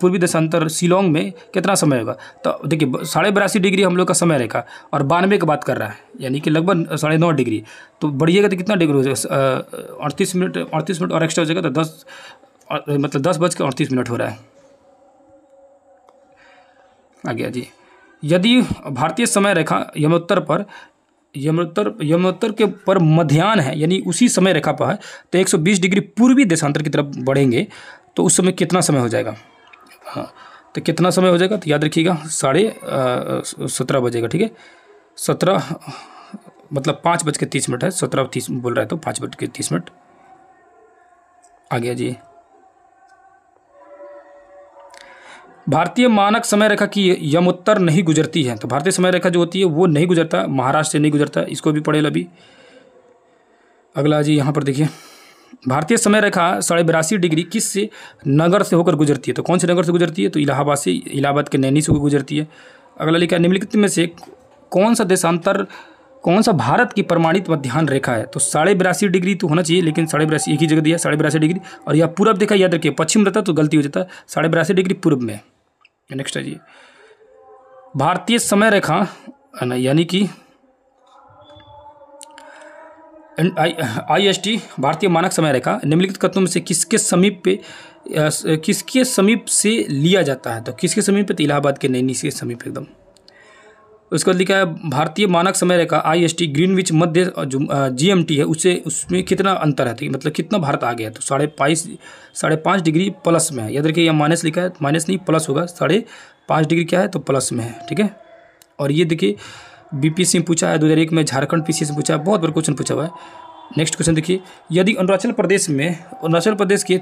पूर्वी देशांतर शिलोंग में कितना समय होगा तो देखिए साढ़े बयासी डिग्री हम लोग का समय रेखा और बानवे की बात कर रहा है यानी कि लगभग साढ़े नौ डिग्री तो बढ़िएगा तो कितना डिग्री हो जाएगा अड़तीस मिनट अड़तीस मिनट और एक्स्ट्रा हो जाएगा तो दस मतलब दस बज के अड़तीस मिनट हो रहा है आ गया जी यदि भारतीय समय रेखा यमोत्तर पर यमोत्तर यमोत्तर के पर मध्यान है यानी उसी समय रेखा पर है तो 120 डिग्री पूर्वी देशांतर की तरफ बढ़ेंगे तो उस समय कितना समय हो जाएगा हाँ तो कितना समय हो जाएगा तो याद रखिएगा साढ़े सत्रह बजेगा ठीक है सत्रह मतलब पाँच बज के तीस मिनट है सत्रह तीस बोल रहा है तो पाँच बज के तीस मिनट आ गया जी भारतीय मानक समय रेखा की यमोत्तर नहीं गुजरती है तो भारतीय समय रेखा जो होती है वो नहीं गुजरता महाराष्ट्र से नहीं गुजरता इसको भी पढ़े अभी अगला जी यहाँ पर देखिए भारतीय समय रेखा साढ़े बिरासी डिग्री किस से नगर से होकर गुजरती है तो कौन से नगर से गुजरती है तो इलाहाबाद से इलाहाबाद के नैनी से गुजरती है अगला लिखा निम्नलिखित में से कौन सा देशांतर कौन सा भारत की प्रमाणित मध्यान्ह रेखा है तो साढ़े बिरासी डिग्री तो होना चाहिए लेकिन साढ़े बिरासी एक ही जगह दिया साढ़े बिरासी डिग्री और यह पूर्व देखा याद रखिए पश्चिम रहता तो गलती हो जाता साढ़े बिरासी डिग्री पूर्व में नेक्स्ट है जी भारतीय समय रेखा यानी कि आई एस टी भारतीय मानक समय रेखा निम्नलिखित कथनों में से किसके समीप पे किसके समीप से लिया जाता है तो किसके समीप पे तो इलाहाबाद के नैनी के समीप एकदम उसके बाद लिखा है भारतीय मानक समय रेखा I S T Greenwich मध्य जो जी एम टी है उससे उसमें कितना अंतर है तो मतलब कितना भारत आ गया तो साढ़े पाइस साढ़े पाँच डिग्री प्लस में है याद रखिए यह माइनस लिखा है माइनस नहीं प्लस होगा साढ़े पाँच डिग्री क्या है तो प्लस में है ठीक है और ये देखिए बीपीएससी में पूछा है दो हज़ार एक में झारखंड सी से पूछा है बहुत बड़ा क्वेश्चन पूछा हुआ है नेक्स्ट क्वेश्चन देखिए यदि अरुणाचल प्रदेश में अरुणाचल प्रदेश के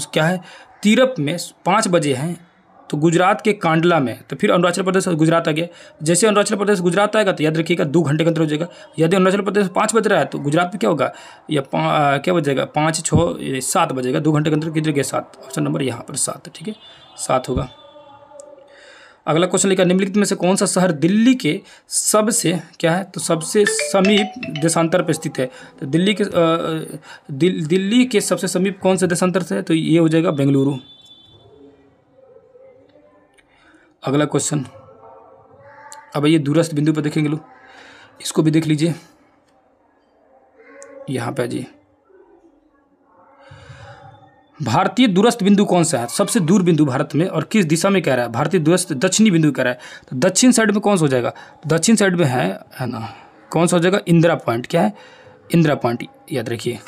उस क्या है तीरप में पाँच बजे हैं तो गुजरात के कांडला में तो फिर अरुणाचल प्रदेश और गुजरात आ गया जैसे अरुणाचल प्रदेश गुजरात आएगा तो याद रखिएगा दो घंटे के अंदर हो जाएगा यदि अरुणाचल प्रदेश पाँच बज रहा है तो गुजरात में क्या होगा या आ, क्या बजेगा पाँच छः सात बजेगा दो घंटे के अंदर किधर गया सात ऑप्शन नंबर यहाँ पर सात ठीक है सात होगा अगला क्वेश्चन लिखा निम्नलिखित में से कौन सा शहर दिल्ली के सबसे क्या है तो सबसे समीप देशांतर पर स्थित है तो दिल्ली के दिल, दिल्ली के सबसे समीप कौन सा देशांतर से है तो ये हो जाएगा बेंगलुरु अगला क्वेश्चन अब ये दूरस्थ बिंदु पर देखेंगे लोग इसको भी देख लीजिए यहाँ पर जी भारतीय दूरस्थ बिंदु कौन सा है सबसे दूर बिंदु भारत में और किस दिशा में कह रहा है भारतीय दूरस्थ दक्षिणी बिंदु कह रहा है तो दक्षिण साइड में कौन सा हो जाएगा दक्षिण साइड में है है ना कौन सा हो जाएगा इंदिरा पॉइंट क्या है इंदिरा पॉइंट याद रखिए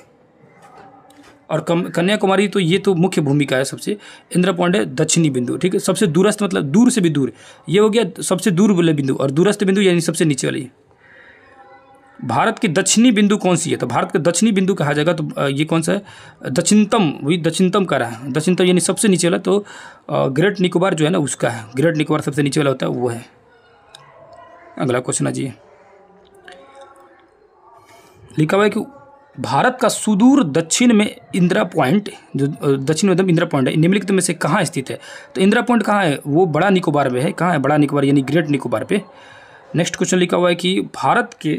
और कन्याकुमारी तो ये तो मुख्य भूमिका है सबसे इंद्र पॉइंट है दक्षिणी बिंदु ठीक है सबसे दूरस्थ मतलब दूर से भी दूर ये हो गया सबसे दूर वाले बिंदु और दूरस्थ बिंदु यानी सबसे नीचे वाली भारत की दक्षिणी बिंदु कौन सी है तो भारत का दक्षिणी बिंदु कहा जाएगा तो ये कौन सा है दक्षिणतम वही दक्षिणतम का रहा है दक्षिणतम यानी सबसे नीचे वाला तो ग्रेट निकोबार जो है ना उसका है ग्रेट निकोबार सबसे नीचे वाला होता है वो है अगला क्वेश्चन आ जी लिखा हुआ है कि भारत का सुदूर दक्षिण में इंदिरा पॉइंट जो दक्षिण में इंदिरा पॉइंट है निम्नलिखित में से कहाँ स्थित है तो इंदिरा पॉइंट कहाँ है वो बड़ा निकोबार में है कहाँ है बड़ा निकोबार यानी ग्रेट निकोबार पे नेक्स्ट क्वेश्चन लिखा हुआ है कि भारत के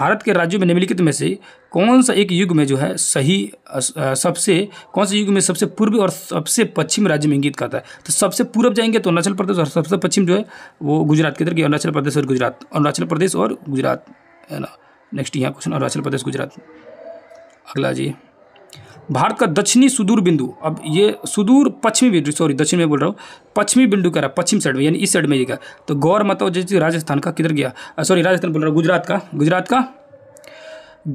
भारत के राज्यों में निम्नलिखित में से कौन सा एक युग में जो है सही सबसे कौन से युग में सबसे पूर्व और सबसे पश्चिम राज्य में इंगित करता है तो सबसे पूर्व जाएंगे तो अरुणाचल प्रदेश और सबसे पश्चिम जो है वो गुजरात की तरह अरुणाचल प्रदेश और गुजरात अरुणाचल प्रदेश और गुजरात है ना नेक्स्ट यहाँ क्वेश्चन अरुणाचल प्रदेश गुजरात अगला जी भारत का दक्षिणी सुदूर बिंदु अब ये सुदूर पश्चिमी बिंदु सॉरी दक्षिण में बोल रहा हूँ पश्चिमी बिंदु कह रहा है पश्चिम साइड में यानी इस साइड में ये गया तो गौर माता जैसे राजस्थान का किधर गया सॉरी राजस्थान बोल रहा हूँ गुजरात का गुजरात का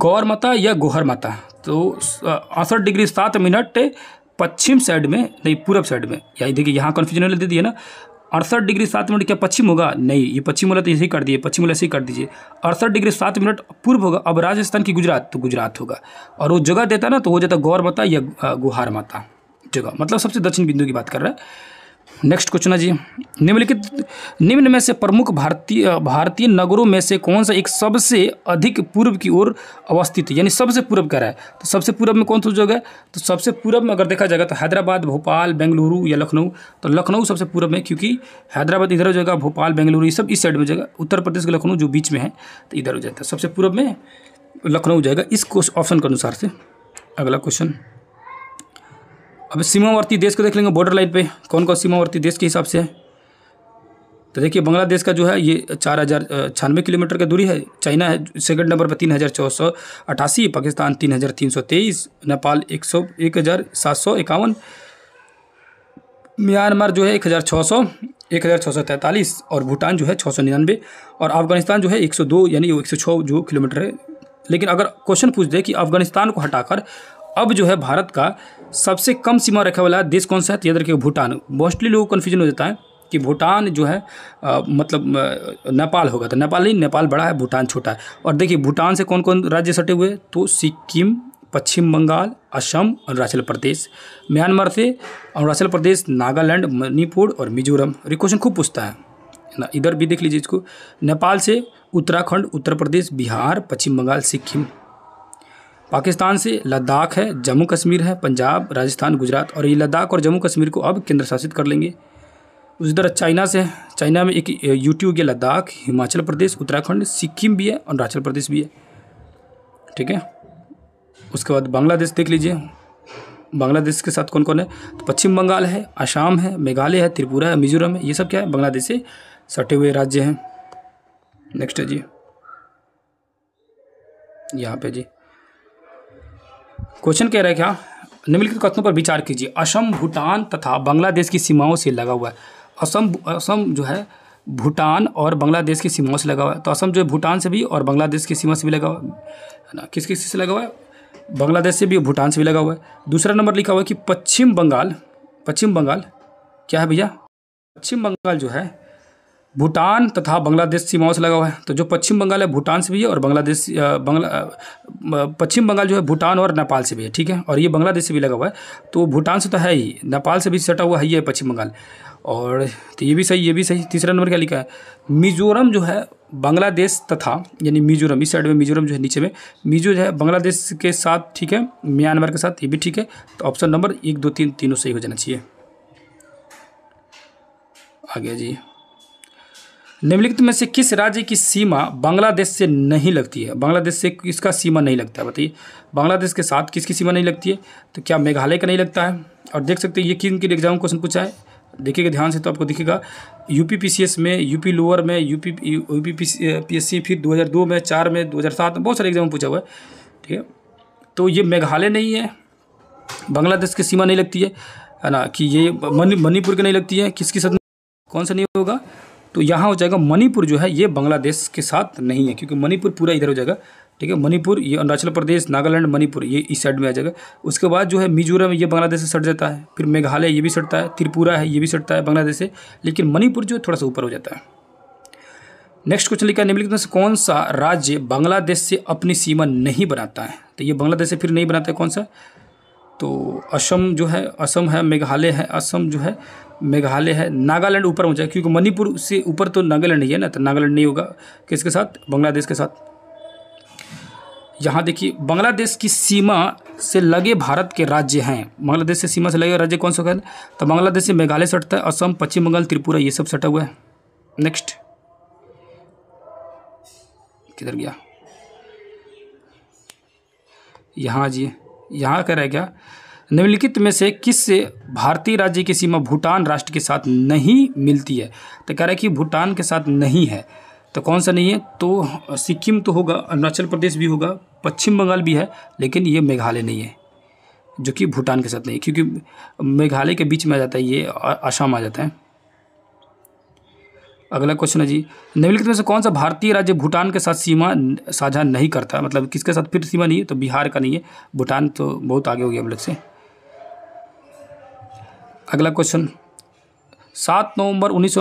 गौर माता या गोहर माता तो अड़सठ डिग्री सात मिनट पश्चिम साइड में नहीं पूर्व साइड में यही देखिए यहाँ कन्फ्यूजन दे दिए ना अड़सठ डिग्री सात मिनट क्या पश्चिम होगा नहीं ये पश्चिम वाला तो यही कर दिए पश्चिम वाला ऐसे ही कर दीजिए अड़सठ डिग्री सात मिनट पूर्व होगा अब राजस्थान की गुजरात तो गुजरात होगा और वो जगह देता ना तो हो जाता गौर माता या गुहार माता जगह मतलब सबसे दक्षिण बिंदु की बात कर रहा है नेक्स्ट क्वेश्चन है जी निम्नलिखित निम्न में से प्रमुख भारतीय भारतीय नगरों में से कौन सा एक सबसे अधिक पूर्व की ओर अवस्थित है यानी सबसे पूर्व कह रहा है तो सबसे पूर्व में कौन सा जगह है तो सबसे पूर्व में अगर देखा जाएगा तो हैदराबाद भोपाल बेंगलुरु या लखनऊ तो लखनऊ सबसे पूर्व में क्योंकि हैदराबाद इधर हो जाएगा भोपाल बेंगलुरु ये सब इस साइड में जगह उत्तर प्रदेश के लखनऊ जो बीच में है तो इधर हो जाता है सबसे पूर्व में लखनऊ जाएगा इस ऑप्शन के अनुसार से अगला क्वेश्चन अब सीमावर्ती देश को देख लेंगे बॉर्डर लाइन पे कौन कौन सीमावर्ती देश के हिसाब से है तो देखिए बांग्लादेश का जो है ये चार हज़ार छियानवे किलोमीटर का दूरी है चाइना है सेकंड नंबर पर तीन हज़ार चौसौ सौ अठासी पाकिस्तान तीन हज़ार तीन सौ तेईस नेपाल एक सौ एक हज़ार सात सौ इक्यावन म्यांमार जो है एक हज़ार छः सौ एक हज़ार छः सौ तैंतालीस और भूटान जो है छः सौ निन्यानवे और अफगानिस्तान जो है एक सौ दो यानी एक सौ छः जो किलोमीटर है लेकिन अगर क्वेश्चन पूछ दे कि अफगानिस्तान को हटाकर अब जो है भारत का सबसे कम सीमा रखने वाला देश कौन सा है याद रखिए भूटान मोस्टली लोगों को कन्फ्यूजन हो जाता है कि भूटान जो है आ, मतलब नेपाल होगा तो नेपाल नहीं नेपाल बड़ा है भूटान छोटा है और देखिए भूटान से कौन कौन राज्य सटे हुए तो सिक्किम पश्चिम बंगाल असम अरुणाचल प्रदेश म्यांमार से अरुणाचल प्रदेश नागालैंड मणिपुर और मिजोरम और ये क्वेश्चन खूब पूछता है ना इधर भी देख लीजिए इसको नेपाल से उत्तराखंड उत्तर प्रदेश बिहार पश्चिम बंगाल सिक्किम पाकिस्तान से लद्दाख है जम्मू कश्मीर है पंजाब राजस्थान गुजरात और ये लद्दाख और जम्मू कश्मीर को अब केंद्र शासित कर लेंगे उस तरह चाइना से चाइना में एक यूट्यूब के लद्दाख हिमाचल प्रदेश उत्तराखंड सिक्किम भी है और अरुणाचल प्रदेश भी है ठीक है उसके बाद बांग्लादेश देख लीजिए बांग्लादेश के साथ कौन कौन है तो पश्चिम बंगाल है आसाम है मेघालय है त्रिपुरा है मिजोरम है ये सब क्या है बांग्लादेश से सटे हुए राज्य हैं नेक्स्ट है जी यहाँ पे जी क्वेश्चन कह रहा है क्या निम्नलिखित कथनों पर विचार कीजिए असम भूटान तथा बांग्लादेश की सीमाओं से लगा हुआ है असम असम जो है भूटान और बांग्लादेश की सीमाओं से लगा हुआ है तो असम जो है भूटान से भी और बांग्लादेश की सीमा से भी लगा हुआ है ना किस किस से लगा हुआ है बांग्लादेश से भी और भूटान से भी लगा हुआ है दूसरा नंबर लिखा हुआ है कि पश्चिम बंगाल पश्चिम बंगाल क्या है भैया पश्चिम बंगाल जो है भूटान तथा बांग्लादेश सीमाओं से लगा हुआ है तो जो पश्चिम बंगाल है भूटान से भी है और बांग्लादेश बंगला पश्चिम बंगाल जो है भूटान और नेपाल से भी है ठीक है और ये बांग्लादेश से भी लगा हुआ है तो भूटान से तो है ही नेपाल से भी सटा हुआ है ये पश्चिम बंगाल और तो ये भी सही ये भी सही तीसरा नंबर क्या लिखा है मिजोरम जो है बांग्लादेश तथा यानी मिजोरम इस साइड में मिजोरम जो है नीचे में मिजो जो है बांग्लादेश के साथ ठीक है म्यांमार के साथ ये भी ठीक है तो ऑप्शन नंबर एक दो तीन तीनों सही हो जाना चाहिए आगे जी निम्नलिखित में से किस राज्य की सीमा बांग्लादेश से नहीं लगती है बांग्लादेश से किसका सीमा नहीं लगता है बताइए बांग्लादेश के साथ किसकी सीमा नहीं लगती है तो क्या मेघालय का नहीं लगता है और देख सकते हैं ये किन किन एग्जाम क्वेश्चन पूछा है देखिएगा ध्यान से तो आपको दिखेगा यूपी पीसीएस में यूपी लोअर में यूपी यूपी पीएससी फिर 2002 में चार में 2007 में बहुत सारे एग्जाम पूछा हुआ है ठीक है तो ये मेघालय नहीं है बांग्लादेश की सीमा नहीं लगती है ना कि ये मणिपुर की नहीं लगती है किसकी सदन कौन सा नहीं होगा तो यहाँ हो जाएगा मणिपुर जो है ये बांग्लादेश के साथ नहीं है क्योंकि मणिपुर पूरा इधर हो जाएगा ठीक है मणिपुर ये अरुणाचल प्रदेश नागालैंड मणिपुर ये इस साइड में आ जाएगा उसके बाद जो है मिजोरम ये बांग्लादेश से सट जाता है फिर मेघालय ये भी सटता है त्रिपुरा है ये भी सटता है बांग्लादेश से लेकिन मणिपुर जो है थोड़ा सा ऊपर हो जाता है नेक्स्ट क्वेश्चन लिखा है निम्नलिखित में से कौन सा राज्य बांग्लादेश से अपनी सीमा नहीं बनाता है तो ये बांग्लादेश से फिर नहीं बनाता है कौन सा तो असम जो है असम है मेघालय है असम जो है मेघालय है नागालैंड ऊपर पहुँचा क्योंकि मणिपुर से ऊपर तो नागालैंड ही है ना तो नागालैंड नहीं होगा किसके साथ बांग्लादेश के साथ यहाँ देखिए बांग्लादेश की सीमा से लगे भारत के राज्य हैं बांग्लादेश से सीमा से लगे राज्य कौन सा है तो बांग्लादेश से मेघालय सटता है असम पश्चिम बंगाल त्रिपुरा ये सब सटा हुआ है नेक्स्ट किधर गया यहाँ जी यहाँ कह रहा है क्या निम्नलिखित में से किस भारतीय राज्य की सीमा भूटान राष्ट्र के साथ नहीं मिलती है तो कह रहा है कि भूटान के साथ नहीं है तो कौन सा नहीं है तो सिक्किम तो होगा अरुणाचल प्रदेश भी होगा पश्चिम बंगाल भी है लेकिन ये मेघालय नहीं है जो कि भूटान के साथ नहीं क्योंकि मेघालय के बीच में आ जाता है ये आसाम आ जाता है अगला क्वेश्चन है जी निम्नलिखित में से कौन सा भारतीय राज्य भूटान के साथ सीमा साझा नहीं करता मतलब किसके साथ फिर सीमा नहीं है तो बिहार का नहीं है भूटान तो बहुत आगे हो गया हम लोग से अगला क्वेश्चन सात नवंबर उन्नीस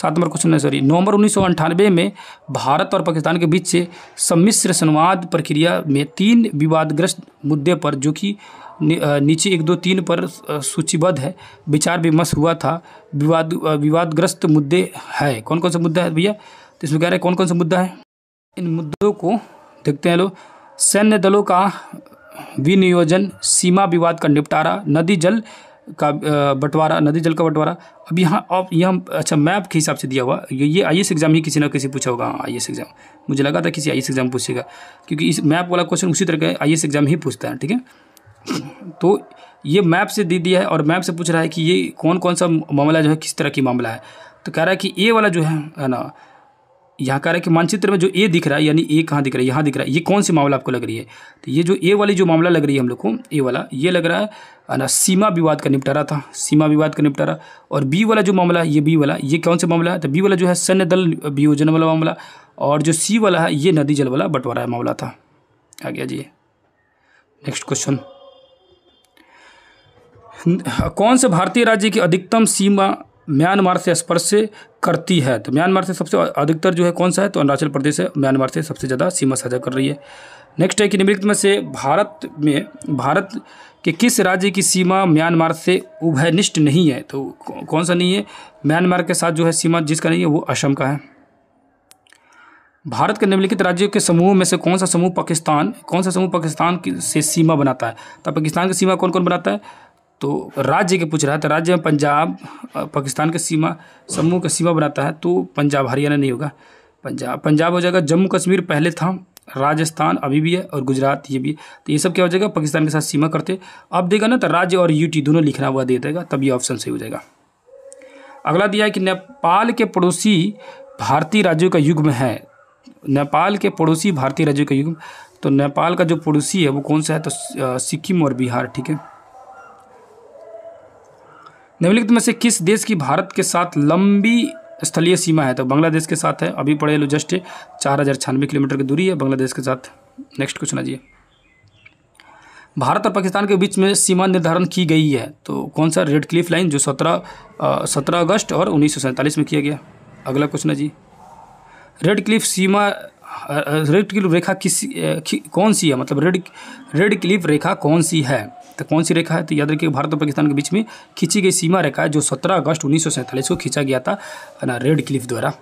सात नंबर क्वेश्चन है सॉरी नवंबर उन्नीस में भारत और पाकिस्तान के बीच से सम्मिश्र संवाद प्रक्रिया में तीन विवादग्रस्त मुद्दे पर जो कि नीचे एक दो तीन पर सूचीबद्ध है विचार विमर्श हुआ था विवाद विवादग्रस्त मुद्दे है कौन कौन सा मुद्दा है भैया तो इसमें कह रहे हैं कौन कौन सा मुद्दा है इन मुद्दों को देखते हैं लोग सैन्य दलों का विनियोजन सीमा विवाद का निपटारा नदी जल का बंटवारा नदी जल का बंटवारा अब यहाँ आप यहाँ अच्छा मैप के हिसाब से दिया हुआ ये ये आई एग्ज़ाम ही किसी ना किसी पूछा होगा आई हाँ, एग्ज़ाम मुझे लगा था किसी आई एग्ज़ाम पूछेगा क्योंकि इस मैप वाला क्वेश्चन उसी तरह का आई एग्ज़ाम ही पूछता है ठीक है तो ये मैप से दे दिया है और मैप से पूछ रहा है कि ये कौन कौन सा मामला जो है किस तरह की मामला है तो कह रहा है कि ए वाला जो है ना यहाँ कह रहा है कि मानचित्र में जो ए दिख रहा है यानी ए कहाँ दिख रहा है यहाँ दिख रहा है ये कौन सी मामला आपको लग रही है तो ये जो ए वाली जो मामला लग रही है हम लोग को ए वाला ये लग रहा है ना सीमा विवाद का निपटारा था सीमा विवाद का निपटारा और बी वाला जो मामला है ये बी वाला ये कौन सा मामला है तो बी वाला जो है सैन्य दल वियोजन वाला मामला और जो सी वाला है ये नदी जल वाला बंटवारा मामला था आ गया जी नेक्स्ट क्वेश्चन कौन से भारतीय राज्य की अधिकतम सीमा म्यांमार से स्पर्श करती है तो म्यांमार से सबसे अधिकतर जो है कौन सा है तो अरुणाचल प्रदेश है म्यांमार से सबसे ज़्यादा सीमा साझा कर रही है नेक्स्ट है कि निम्नलिखित में से भारत में भारत के किस राज्य की सीमा म्यांमार से उभयनिष्ठ नहीं है तो कौन सा नहीं है म्यांमार के साथ जो है सीमा जिसका नहीं है वो असम का है भारत के निम्नलिखित राज्यों के समूह में से कौन सा समूह पाकिस्तान कौन सा समूह पाकिस्तान से सीमा बनाता है तो पाकिस्तान की सीमा कौन कौन बनाता है तो राज्य के पूछ रहा है तो राज्य में पंजाब पाकिस्तान के सीमा समूह का सीमा बनाता है तो पंजाब हरियाणा नहीं होगा पंजाब पंजाब हो जाएगा जम्मू कश्मीर पहले था राजस्थान अभी भी है और गुजरात ये भी तो ये सब क्या हो जाएगा पाकिस्तान के साथ सीमा करते अब देगा ना तो राज्य और यूटी दोनों लिखना हुआ दे देगा तब ये ऑप्शन सही हो जाएगा अगला दिया है कि नेपाल के पड़ोसी भारतीय राज्यों का युग्म है नेपाल के पड़ोसी भारतीय राज्यों का युग्म तो नेपाल का जो पड़ोसी है वो कौन सा है तो सिक्किम और बिहार ठीक है निम्नलिखित में से किस देश की भारत के साथ लंबी स्थलीय सीमा है तो बांग्लादेश के साथ है अभी पढ़े लो जस्ट चार हज़ार छियानवे किलोमीटर की दूरी है बांग्लादेश के साथ नेक्स्ट क्वेश्चन आजिए भारत और पाकिस्तान के बीच में सीमा निर्धारण की गई है तो कौन सा रेड क्लिफ लाइन जो सत्रह सत्रह अगस्त और उन्नीस में किया गया अगला क्वेश्चन है जी रेड क्लिफ सीमा रेड क्लिफ रेखा किस कौन सी है मतलब रेड रेड क्लिफ रेखा कौन सी है तो कौन सी रेखा है तो याद रखिए भारत और पाकिस्तान के बीच में खींची गई सीमा रेखा है जो सत्रह अगस्त उन्नीस को खींचा गया था ना रेड क्लिफ द्वारा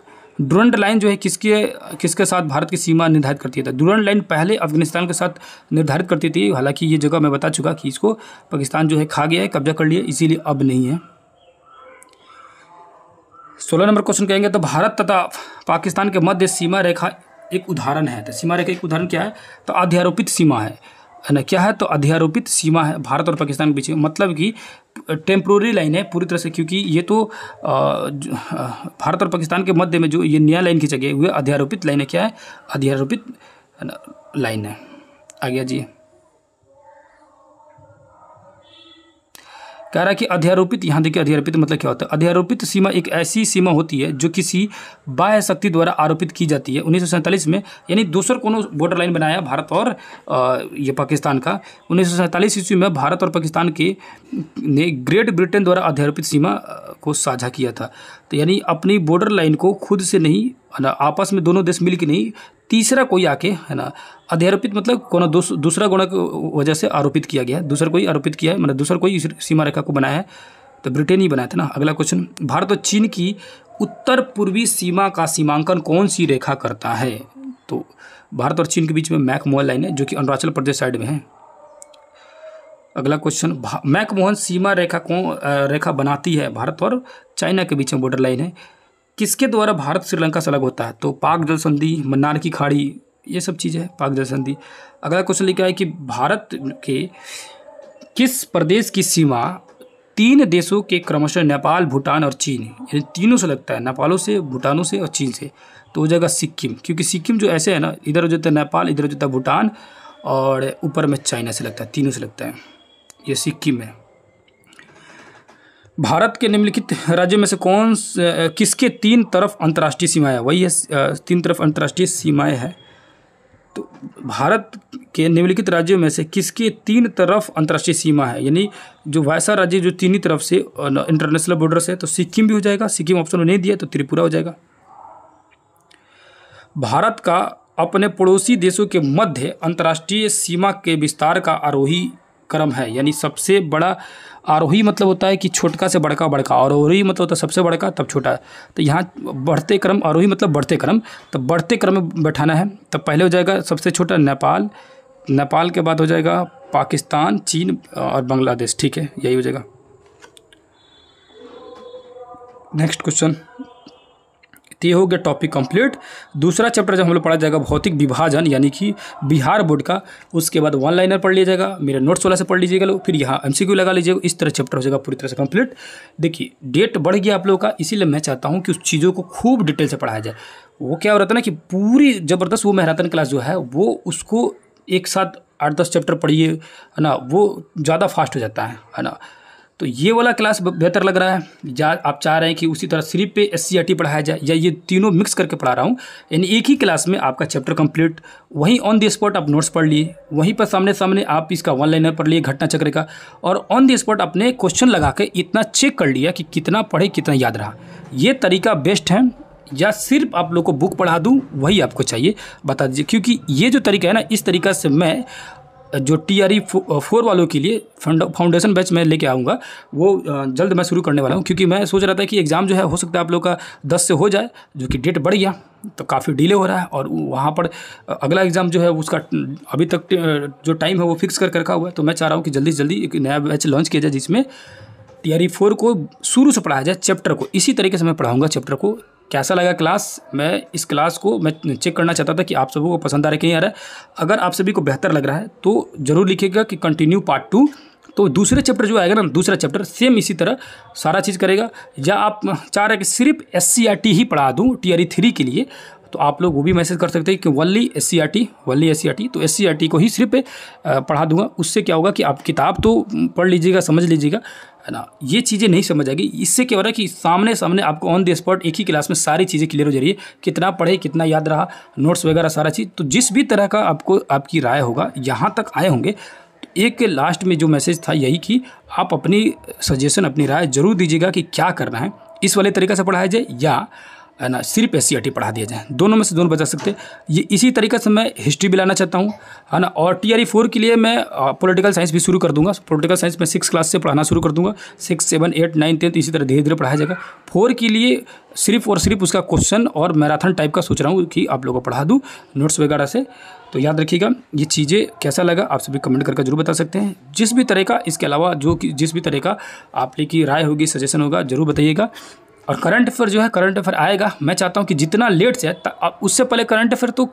डुरंड लाइन जो है किसके किसके साथ भारत की सीमा निर्धारित करती है तो डुरंड लाइन पहले अफगानिस्तान के साथ निर्धारित करती थी हालांकि ये जगह मैं बता चुका कि इसको पाकिस्तान जो है खा गया है कब्जा कर लिया इसीलिए अब नहीं है सोलह नंबर क्वेश्चन कहेंगे तो भारत तथा पाकिस्तान के मध्य सीमा रेखा एक उदाहरण है तो सीमा रेखा एक उदाहरण क्या है तो अध्यारोपित सीमा है है ना क्या है तो अध्यारोपित सीमा है भारत और पाकिस्तान के बीच मतलब कि टेम्प्रोरी लाइन है पूरी तरह से क्योंकि ये तो भारत और पाकिस्तान के मध्य में जो ये नया लाइन खींचा गया हुए अध्यारोपित लाइन है क्या है अध्यारोपित लाइन है आ गया जी कह रहा है कि अध्यारोपित यहाँ देखिए अध्यारोपित मतलब क्या होता है अध्यारोपित सीमा एक ऐसी सीमा होती है जो किसी बाह्य शक्ति द्वारा आरोपित की जाती है उन्नीस में यानी दूसर कोनो बॉर्डर लाइन बनाया भारत और ये पाकिस्तान का उन्नीस ईस्वी में भारत और पाकिस्तान के ने ग्रेट ब्रिटेन द्वारा अध्यारोपित सीमा को साझा किया था तो यानी अपनी बॉर्डर लाइन को खुद से नहीं आपस में दोनों देश मिल के नहीं तीसरा कोई आके है ना अध्यारोपित मतलब को दूसरा गुणा की वजह से आरोपित किया गया है दूसरा कोई आरोपित किया है मतलब दूसरा कोई सीमा रेखा को बनाया है तो ब्रिटेन ही बनाया था ना अगला क्वेश्चन भारत और चीन की उत्तर पूर्वी सीमा का सीमांकन कौन सी रेखा करता है तो भारत और चीन के बीच में मैक मोहन लाइन है जो कि अरुणाचल प्रदेश साइड में है अगला क्वेश्चन मैकमोहन सीमा रेखा कौन रेखा बनाती है भारत और चाइना के बीच में बॉर्डर लाइन है किसके द्वारा भारत श्रीलंका से अलग होता है तो पाक जल संधि मन्नार की खाड़ी ये सब चीज़ें हैं पाक जल संधि अगला क्वेश्चन लिखा है कि भारत के किस प्रदेश की सीमा तीन देशों के क्रमशः नेपाल भूटान और चीन यानी तीनों से लगता है नेपालों से भूटानों से और चीन से तो वो जगह सिक्किम क्योंकि सिक्किम जो ऐसे है ना इधर हो जाता है नेपाल इधर हो जाता है भूटान और ऊपर में चाइना से लगता है तीनों से लगता है ये सिक्किम है भारत के निम्नलिखित राज्यों में से कौन किसके तीन तरफ अंतर्राष्ट्रीय सीमाएं वही है तीन तरफ अंतर्राष्ट्रीय सीमाएं हैं तो भारत के निम्नलिखित राज्यों में से किसके तीन तरफ अंतर्राष्ट्रीय सीमा है यानी जो वैसा राज्य जो तीन ही तरफ से इंटरनेशनल बॉर्डर से तो सिक्किम भी हो जाएगा सिक्किम ऑप्शन नहीं दिया तो त्रिपुरा हो जाएगा भारत का अपने पड़ोसी देशों के मध्य अंतर्राष्ट्रीय सीमा के विस्तार का आरोही क्रम है यानी सबसे बड़ा आरोही मतलब होता है कि छोटका से बड़का बड़का आरोही मतलब होता है सबसे बड़का तब छोटा तो यहाँ बढ़ते क्रम आरोही मतलब बढ़ते क्रम तो बढ़ते क्रम में बैठाना है तब पहले हो जाएगा सबसे छोटा नेपाल नेपाल के बाद हो जाएगा पाकिस्तान चीन और बांग्लादेश ठीक है यही हो जाएगा नेक्स्ट क्वेश्चन तो ये हो गया टॉपिक कंप्लीट दूसरा चैप्टर जब हम लोग पढ़ा जाएगा भौतिक विभाजन यानी कि बिहार बोर्ड का उसके बाद वन लाइनर पढ़ लिया जाएगा मेरे नोट्स वाला से पढ़ लीजिएगा लोग फिर यहाँ एम लगा लीजिएगा इस तरह चैप्टर हो जाएगा पूरी तरह से कंप्लीट देखिए डेट बढ़ गया आप लोगों का इसीलिए मैं चाहता हूँ कि उस चीज़ों को खूब डिटेल से पढ़ाया जाए वो क्या हो रहा था ना कि पूरी ज़बरदस्त वो मैराथन क्लास जो है वो उसको एक साथ आठ दस चैप्टर पढ़िए है ना वो ज़्यादा फास्ट हो जाता है है ना तो ये वाला क्लास बेहतर लग रहा है या आप चाह रहे हैं कि उसी तरह सिर्फ पे एस सी e पढ़ाया जाए या ये तीनों मिक्स करके पढ़ा रहा हूँ यानी एक ही क्लास में आपका चैप्टर कंप्लीट वहीं ऑन द स्पॉट आप नोट्स पढ़ लिए वहीं पर सामने सामने आप इसका वन लाइनर पढ़ लिए घटना चक्र का और ऑन द स्पॉट आपने क्वेश्चन लगा के इतना चेक कर लिया कि कितना पढ़े कितना याद रहा ये तरीका बेस्ट है या सिर्फ आप लोग को बुक पढ़ा दूँ वही आपको चाहिए बता दीजिए क्योंकि ये जो तरीका है ना इस तरीका से मैं जो टी आर ई फोर वालों के लिए फाउंडेशन बैच मैं लेके आऊँगा वो uh, जल्द मैं शुरू करने वाला हूँ क्योंकि मैं सोच रहा था कि एग्ज़ाम जो है हो सकता है आप लोग का दस से हो जाए जो कि डेट बढ़ गया तो काफ़ी डिले हो रहा है और वहाँ पर uh, अगला एग्ज़ाम जो है उसका uh, अभी तक जो टाइम है वो फिक्स कर रखा हुआ है तो मैं चाह रहा हूँ कि जल्दी से जल्दी एक नया बैच लॉन्च किया जाए जिसमें टी आर ई फोर को शुरू से पढ़ाया जाए चैप्टर को इसी तरीके से मैं पढ़ाऊँगा चैप्टर को कैसा लगा क्लास मैं इस क्लास को मैं चेक करना चाहता था कि आप सभी को पसंद आ रहा है कि नहीं आ रहा है अगर आप सभी को बेहतर लग रहा है तो ज़रूर लिखेगा कि कंटिन्यू पार्ट टू तो दूसरे चैप्टर जो आएगा ना दूसरा चैप्टर सेम इसी तरह सारा चीज़ करेगा या आप चाह रहे हैं कि सिर्फ एस सी आर टी ही पढ़ा दूँ टी आर ई थ्री के लिए तो आप लोग वो भी मैसेज कर सकते हैं कि only S C R T only S C R T तो एस सी आर टी को ही सिर्फ पढ़ा दूंगा उससे क्या होगा कि आप किताब तो पढ़ लीजिएगा समझ लीजिएगा है ना ये चीज़ें नहीं समझ आएगी इससे क्या हो रहा है कि सामने सामने आपको ऑन द स्पॉट एक ही क्लास में सारी चीज़ें क्लियर हो जा रही है कितना पढ़े कितना याद रहा नोट्स वगैरह सारा चीज़ तो जिस भी तरह का आपको आपकी राय होगा यहाँ तक आए होंगे तो एक के लास्ट में जो मैसेज था यही कि आप अपनी सजेशन अपनी राय जरूर दीजिएगा कि क्या करना है इस वाले तरीके से पढ़ाया जाए या है ना सिर्फ एस e पढ़ा दिया जाए दोनों में से दोनों बचा सकते ये इसी तरीके से मैं हिस्ट्री भी लाना चाहता हूँ है ना और टी आर फोर के लिए मैं पॉलिटिकल साइंस भी शुरू कर दूंगा पॉलिटिकल साइंस मैं सिक्स क्लास से पढ़ाना शुरू कर दूंगा six seven eight nine tenth इसी तरह धीरे धीरे पढ़ाया जाएगा फोर के लिए सिर्फ और सिर्फ उसका क्वेश्चन और मैराथन टाइप का सोच रहा हूँ कि आप लोगों को पढ़ा दूँ नोट्स वगैरह से तो याद रखिएगा ये चीज़ें कैसा लगा आप सभी कमेंट करके जरूर बता सकते हैं जिस भी तरह का इसके अलावा जो कि जिस भी तरह का आप लेकी राय होगी सजेशन होगा जरूर बताइएगा और करंट अफेयर जो है करंट अफेयर आएगा मैं चाहता हूँ कि जितना लेट से उससे पहले करंट अफेयर तो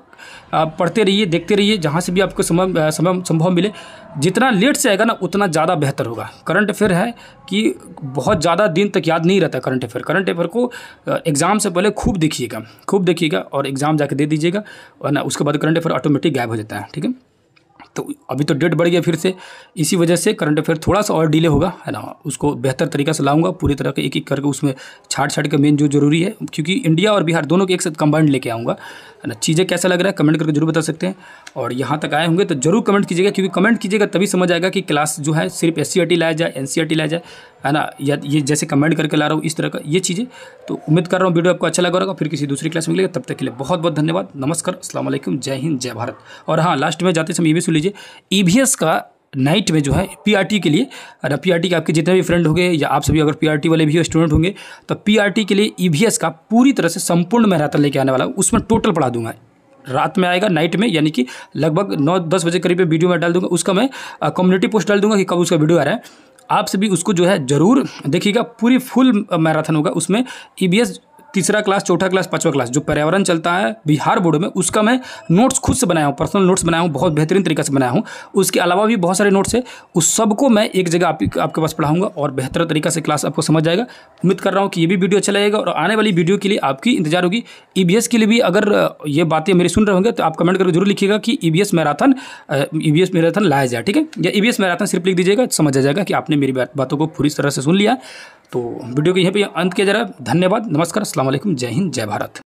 पढ़ते रहिए देखते रहिए जहाँ से भी आपको समय समय संभव मिले जितना लेट से आएगा ना उतना ज़्यादा बेहतर होगा करंट अफेयर है कि बहुत ज़्यादा दिन तक याद नहीं रहता करंट अफेयर करंट अफेयर को एग्ज़ाम से पहले खूब देखिएगा खूब देखिएगा और एग्ज़ाम जाके दे दीजिएगा और ना उसके बाद करंट अफेयर ऑटोमेटिक गायब हो जाता है ठीक है तो अभी तो डेट बढ़ गया फिर से इसी वजह से करंट अफेयर थोड़ा सा और डिले होगा है ना उसको बेहतर तरीके से लाऊंगा पूरी तरह के एक एक करके उसमें छाट छाट के मेन जो जरूरी है क्योंकि इंडिया और बिहार दोनों के एक साथ कंबाइंड लेके आऊँगा है ना चीज़ें कैसा लग रहा है कमेंट करके जरूर बता सकते हैं और यहाँ तक आए होंगे तो जरूर कमेंट कीजिएगा क्योंकि कमेंट कीजिएगा तभी समझ आएगा कि क्लास जो है सिर्फ एस सी e लाया जाए एन e लाया जाए है ना या ये जैसे कमेंट करके ला रहा हूँ इस तरह का ये चीज़ें तो उम्मीद कर रहा हूँ वीडियो आपको अच्छा लगा होगा फिर किसी दूसरी क्लास में मिलेगा तब तक के लिए बहुत बहुत धन्यवाद नमस्कार असलम जय हिंद जय भारत और हाँ लास्ट में जाते समय ये भी सुन लीजिए लीजिए ई e का नाइट में जो है पीआरटी के लिए अगर पीआरटी के आपके जितने भी फ्रेंड होंगे या आप सभी अगर पीआरटी वाले भी स्टूडेंट होंगे तो पीआरटी के लिए ईवीएस e का पूरी तरह से संपूर्ण मैं मैराथन लेके आने वाला हूँ उसमें टोटल पढ़ा दूंगा रात में आएगा नाइट में यानी कि लगभग नौ दस बजे करीब वीडियो में डाल दूंगा उसका मैं कम्युनिटी पोस्ट डाल दूंगा कि कब उसका वीडियो आ रहा है आप सभी उसको जो है ज़रूर देखिएगा पूरी फुल मैराथन होगा उसमें ई e तीसरा क्लास चौथा क्लास पांचवा क्लास जो पर्यावरण चलता है बिहार बोर्ड में उसका मैं नोट्स खुद से बनाया हूँ पर्सनल नोट्स बनाया हूँ बहुत बेहतरीन तरीके से बनाया हूँ उसके अलावा भी बहुत सारे नोट्स है उस सबको मैं एक जगह आप, आपके पास पढ़ाऊंगा और बेहतर तरीका से क्लास आपको समझ जाएगा उम्मीद कर रहा हूँ कि ये भी वीडियो अच्छा लगेगा और आने वाली वीडियो के लिए आपकी इंतजार होगी ई e के लिए भी अगर ये बातें मेरी सुन रहे होंगे तो आप कमेंट करके जरूर लिखिएगा कि ई मैराथन ई मैराथन लाया जाए ठीक है या ई e मैराथन सिर्फ लिख दीजिएगा समझ आ जाएगा कि आपने मेरी बातों को पूरी तरह से सुन लिया तो वीडियो को यहीं पर अंत किया जा रहा है धन्यवाद नमस्कार असलम जय हिंद जय भारत